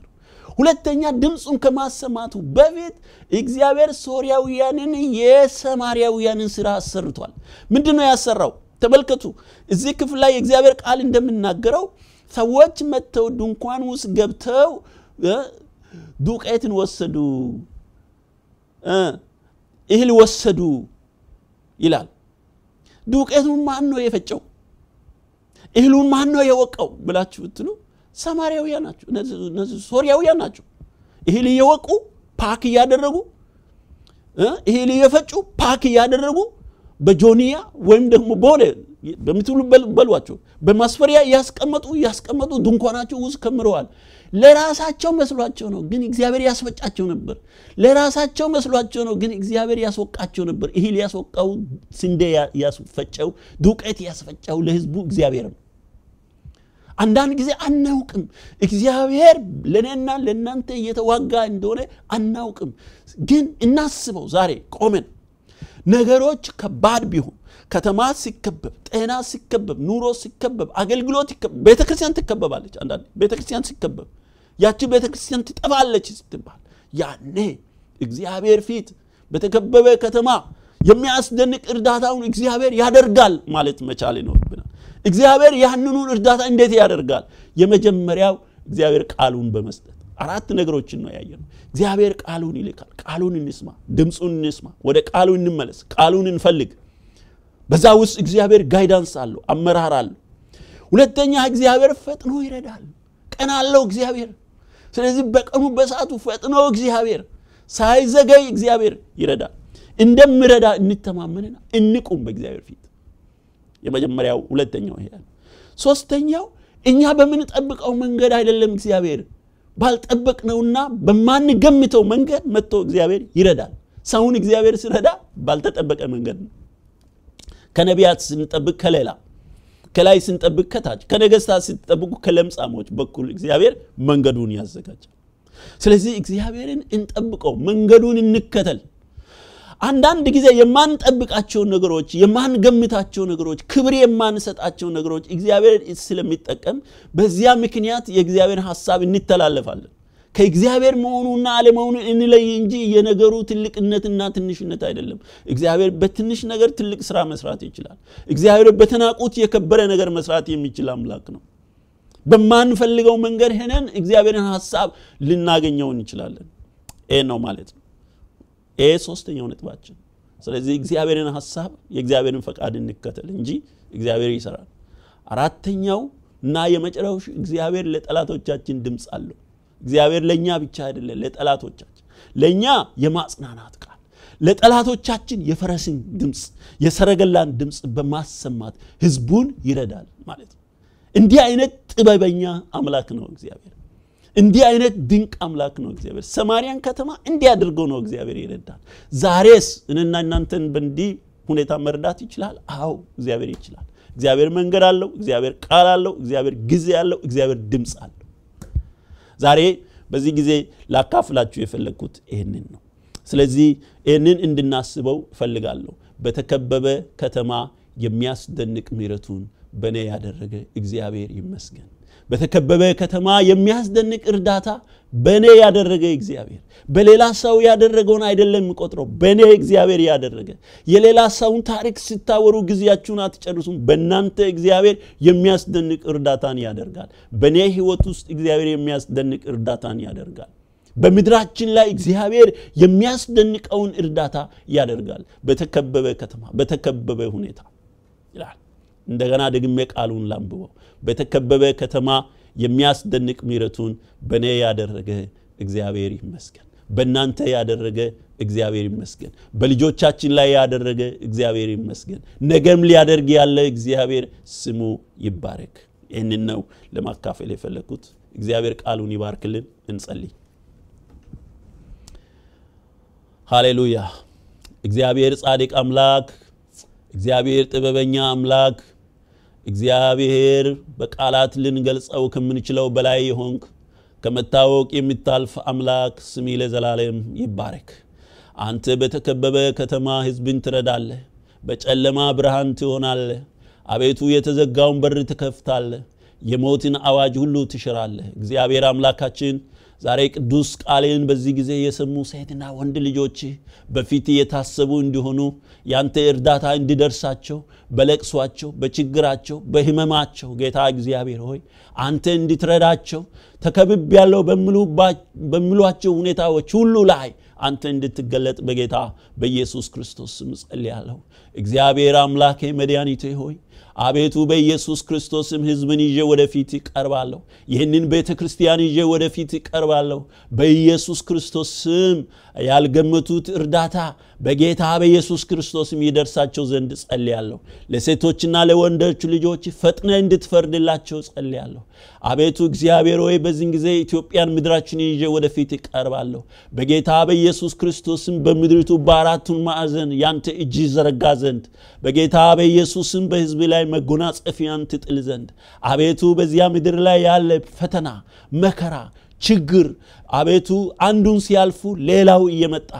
ሁለተኛ ድምፁን ከማሰማቱ በፊት እግዚአብሔር ሶርያውያንን የሰማርያውያንን ስራ አሰርቷል ምንድን ነው ያሰራው ተመልከቱ እዚህ ክፍል ላይ የእግዚአብሔር ቃል እንደምናገረው ሰዎች መጥተው ድንኳን ውስጥ ገብተው ዱቄትን ወሰዱ እህል ወሰዱ ይላል ዱቄቱን ማን ነው የፈጨው እህሉን ማን ነው የወቀው ብላችሁ ብትሉ ሰማሪያውያን ናቸው፣ እነዚህ ሶሪያውያን ናቸው። እህል እየወቁ ፓክ እያደረጉ እህል እየፈጩ ፓክ እያደረጉ በጆኒያ ወይም ደግሞ በሆነ በምትሉ በሏቸው በማስፈሪያ እያስቀመጡ እያስቀመጡ ድንኳናቸው ውስጥ ከምረዋል። ለራሳቸው መስሏቸው ነው፣ ግን እግዚአብሔር ያስፈጫቸው ነበር። ለራሳቸው መስሏቸው ነው፣ ግን እግዚአብሔር ያስወቃቸው ነበር። እህል ያስወቃው፣ ስንዴ ያስፈጨው፣ ዱቄት ያስፈጫው ለህዝቡ እግዚአብሔር ነው። አንዳንድ ጊዜ አናውቅም። እግዚአብሔር ለእኔና ለእናንተ እየተዋጋ እንደሆነ አናውቅም። ግን እናስበው፣ ዛሬ ቆመን ነገሮች ከባድ ቢሆን ከተማ ሲከበብ፣ ጤና ሲከበብ፣ ኑሮ ሲከበብ፣ አገልግሎት ቤተክርስቲያን ትከበባለች። አንዳንድ ሲከበብ ያቺ ቤተክርስቲያን ትጠፋለች ስትባል ያኔ እግዚአብሔር ፊት በተከበበ ከተማ የሚያስደንቅ እርዳታውን እግዚአብሔር ያደርጋል ማለት መቻል ይኖርብናል። እግዚአብሔር ያንኑን እርዳታ እንዴት ያደርጋል የመጀመሪያው እግዚአብሔር ቃሉን በመስጠት አራት ነገሮችን ነው ያየነው። እግዚአብሔር ቃሉን ይልካል ቃሉን እንስማ ድምፁን እንስማ ወደ ቃሉ እንመለስ ቃሉን እንፈልግ በዛ ውስጥ እግዚአብሔር ጋይዳንስ አለው አመራር አለው ሁለተኛ እግዚአብሔር ፈጥኖ ይረዳል ቀን አለው እግዚአብሔር ስለዚህ በቀኑ በሰዓቱ ፈጥኖ እግዚአብሔር ሳይዘገይ እግዚአብሔር ይረዳል እንደምረዳ እንተማመንና እንቁም በእግዚአብሔር ፊት የመጀመሪያው ሁለተኛው ይሄ ሶስተኛው እኛ በምንጠብቀው መንገድ አይደለም እግዚአብሔር ባልጠበቅነውና በማንገምተው መንገድ መጥቶ እግዚአብሔር ይረዳል ሰውን እግዚአብሔር ሲረዳ ባልተጠበቀ መንገድ ነው ከነቢያት ስንጠብቅ ከሌላ ከላይ ስንጠብቅ ከታች ከነገስታት ስንጠብቁ ከለምጻሞች በኩል እግዚአብሔር መንገዱን ያዘጋጃል ስለዚህ እግዚአብሔርን እንጠብቀው መንገዱን እንከተል አንዳንድ ጊዜ የማንጠብቃቸው ነገሮች የማንገምታቸው ነገሮች ክብር የማንሰጣቸው ነገሮች እግዚአብሔር ስለሚጠቀም በዚያ ምክንያት የእግዚአብሔር ሀሳብ እንተላለፋለን ከእግዚአብሔር መሆኑና አለመሆኑ እንለይ እንጂ የነገሩ ትልቅነትና ትንሽነት አይደለም እግዚአብሔር በትንሽ ነገር ትልቅ ስራ መስራት ይችላል እግዚአብሔር በተናቁት የከበረ ነገር መስራት የሚችል አምላክ ነው በማንፈልገው መንገድ ሄነን እግዚአብሔርን ሀሳብ ልናገኘው እንችላለን ይህን ነው ማለት ነው ይሄ ሶስተኛው ነጥባችን ስለዚህ እግዚአብሔርን ሀሳብ የእግዚአብሔርን ፈቃድ እንከተል እንጂ እግዚአብሔር ይሰራል አራተኛው እና የመጨረሻው እግዚአብሔር ለጠላቶቻችን ድምፅ አለው እግዚአብሔር ለእኛ ብቻ አይደለም ለጠላቶቻችን ለእኛ የማጽናናት ቃል ለጠላቶቻችን የፈረስን ድምፅ የሰረገላን ድምፅ በማሰማት ህዝቡን ይረዳል ማለት ነው እንዲህ አይነት ጥበበኛ አምላክ ነው እግዚአብሔር እንዲህ አይነት ድንቅ አምላክ ነው እግዚአብሔር ሰማሪያን ከተማ እንዲህ አድርገው ነው እግዚአብሔር ይረዳል ዛሬስ እንና እናንተን በእንዲህ ሁኔታ መርዳት ይችላል አዎ እግዚአብሔር ይችላል እግዚአብሔር መንገድ አለው እግዚአብሔር ቃል አለው እግዚአብሔር ጊዜ አለው እግዚአብሔር ድምፅ አለው ዛሬ በዚህ ጊዜ ላካፍላችሁ የፈለግኩት ይህንን ነው ስለዚህ ይህንን እንድናስበው እፈልጋለሁ በተከበበ ከተማ የሚያስደንቅ ምረቱን በእኔ ያደረገ እግዚአብሔር ይመስገን በተከበበ ከተማ የሚያስደንቅ እርዳታ በእኔ ያደረገ እግዚአብሔር በሌላ ሰው ያደረገውን አይደለም የሚቆጥረው በእኔ እግዚአብሔር ያደረገ የሌላ ሰውን ታሪክ ስታወሩ ጊዜያችሁን አትጨርሱም በእናንተ እግዚአብሔር የሚያስደንቅ እርዳታን ያደርጋል በእኔ ህይወት ውስጥ እግዚአብሔር የሚያስደንቅ እርዳታን ያደርጋል በምድራችን ላይ እግዚአብሔር የሚያስደንቀውን እርዳታ ያደርጋል በተከበበ ከተማ በተከበበ ሁኔታ ይላል እንደገና ደግሜ ቃሉን ላንብበው በተከበበ ከተማ የሚያስደንቅ ምሕረቱን በእኔ ያደረገ እግዚአብሔር ይመስገን በእናንተ ያደረገ እግዚአብሔር ይመስገን በልጆቻችን ላይ ያደረገ እግዚአብሔር ይመስገን ነገም ሊያደርግ ያለ እግዚአብሔር ስሙ ይባረክ ይህንን ነው ለማካፈል የፈለግኩት እግዚአብሔር ቃሉን ይባርክልን እንጸልይ ሃሌሉያ እግዚአብሔር ጻድቅ አምላክ እግዚአብሔር ጥበበኛ አምላክ እግዚአብሔር በቃላት ልንገልጸው ከምንችለው በላይ ይሆንክ ከመታወቅ የሚታልፍ አምላክ ስሚ ለዘላለም ይባረክ። አንተ በተከበበ ከተማ ህዝብን ትረዳለ በጨለማ ብርሃን ትሆናለ አቤቱ የተዘጋውን በር ትከፍታለ የሞትን አዋጅ ሁሉ ትሽራለ እግዚአብሔር አምላካችን ዛሬ ቅዱስ ቃሌን በዚህ ጊዜ የሰሙ ሴትና ወንድ ልጆች በፊት የታሰቡ እንዲሆኑ ያንተ እርዳታ እንዲደርሳቸው በለቅሷቸው፣ በችግራቸው፣ በህመማቸው ጌታ እግዚአብሔር ሆይ አንተ እንድትረዳቸው ተከብብ ያለው በሚሏቸው ሁኔታዎች ሁሉ ላይ አንተ እንድትገለጥ በጌታ በኢየሱስ ክርስቶስ ስም ጸልያለሁ። እግዚአብሔር አምላኬ መድያኒቴ ሆይ አቤቱ በኢየሱስ ክርስቶስም ህዝብን ይዤ ወደፊት ቀርባለሁ። ይህንን ቤተ ክርስቲያን ይዤ ወደፊት ቀርባለሁ። በኢየሱስ ክርስቶስ ስም ያልገመቱት እርዳታ በጌታ በኢየሱስ ክርስቶስም ይደርሳቸው ዘንድ ጸልያለሁ። ለሴቶችና ለወንዶች ልጆች ፈጥነ እንድትፈርድላቸው ጸልያለሁ። አቤቱ እግዚአብሔር ሆይ በዚህን ጊዜ ኢትዮጵያን ምድራችን ይዤ ወደፊት ይቀርባለሁ። በጌታ በኢየሱስ ክርስቶስም በምድሪቱ በአራቱን ማዕዘን ያንተ እጅ ይዘረጋ ዘንድ በጌታ በኢየሱስም በህዝብ ላይ መጎናጸፊያን ትጥል ዘንድ አቤቱ በዚያ ምድር ላይ ያለ ፈተና መከራ ችግር አቤቱ አንዱን ሲያልፉ ሌላው እየመጣ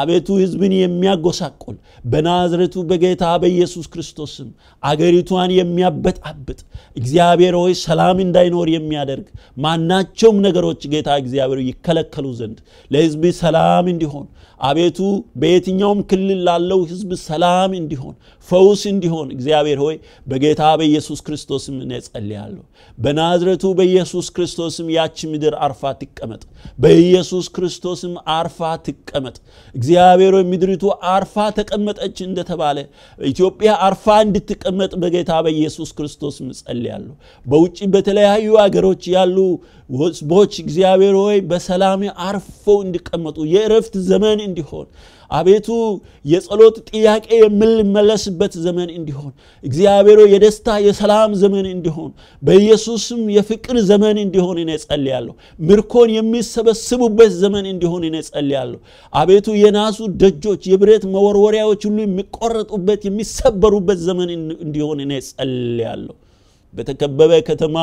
አቤቱ ህዝብን የሚያጎሳቁል በናዝሬቱ በጌታ በኢየሱስ ክርስቶስም አገሪቷን የሚያበጣብጥ እግዚአብሔር ሆይ ሰላም እንዳይኖር የሚያደርግ ማናቸውም ነገሮች ጌታ እግዚአብሔር ይከለከሉ ዘንድ ለህዝብ ሰላም እንዲሆን አቤቱ በየትኛውም ክልል ላለው ህዝብ ሰላም እንዲሆን ፈውስ እንዲሆን እግዚአብሔር ሆይ በጌታ በኢየሱስ ክርስቶስም እኔ ጸልያለሁ በናዝረቱ በኢየሱስ ክርስቶስም ያች ምድር አርፋ ትቀመጥ በኢየሱስ ክርስቶስም አርፋ ትቀመጥ እግዚአብሔር ሆይ ምድሪቱ አርፋ ተቀመጠች እንደተባለ ኢትዮጵያ አርፋ እንድትቀመጥ በጌታ በኢየሱስ ክርስቶስም ጸልያለሁ በውጭ በተለያዩ አገሮች ያሉ ሕዝቦች እግዚአብሔር ሆይ በሰላም አርፈው እንዲቀመጡ የእረፍት ዘመን እንዲሆን አቤቱ የጸሎት ጥያቄ የምልመለስበት ዘመን እንዲሆን እግዚአብሔር የደስታ የሰላም ዘመን እንዲሆን በኢየሱስም የፍቅር ዘመን እንዲሆን እኔ ጸልያለሁ ምርኮን የሚሰበስቡበት ዘመን እንዲሆን እኔ ጸልያለሁ አቤቱ የናሱ ደጆች የብረት መወርወሪያዎች ሁሉ የሚቆረጡበት የሚሰበሩበት ዘመን እንዲሆን እኔ ጸልያለሁ በተከበበ ከተማ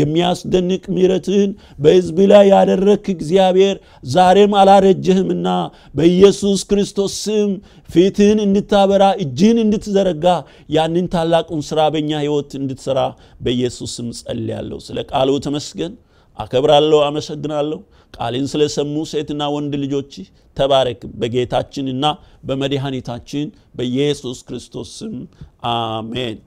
የሚያስደንቅ ምሕረትህን በሕዝብ ላይ ያደረክ እግዚአብሔር ዛሬም አላረጀህምና በኢየሱስ ክርስቶስ ስም ፊትህን እንድታበራ እጅህን እንድትዘረጋ ያንን ታላቁን ስራ በእኛ ህይወት እንድትሰራ በኢየሱስ ስም ጸልያለሁ። ስለ ቃሉ ተመስገን። አከብራለሁ፣ አመሰግናለሁ። ቃልን ስለሰሙ ሴትና ወንድ ልጆች ተባረክ። በጌታችንና በመድኃኒታችን በኢየሱስ ክርስቶስ ስም አሜን።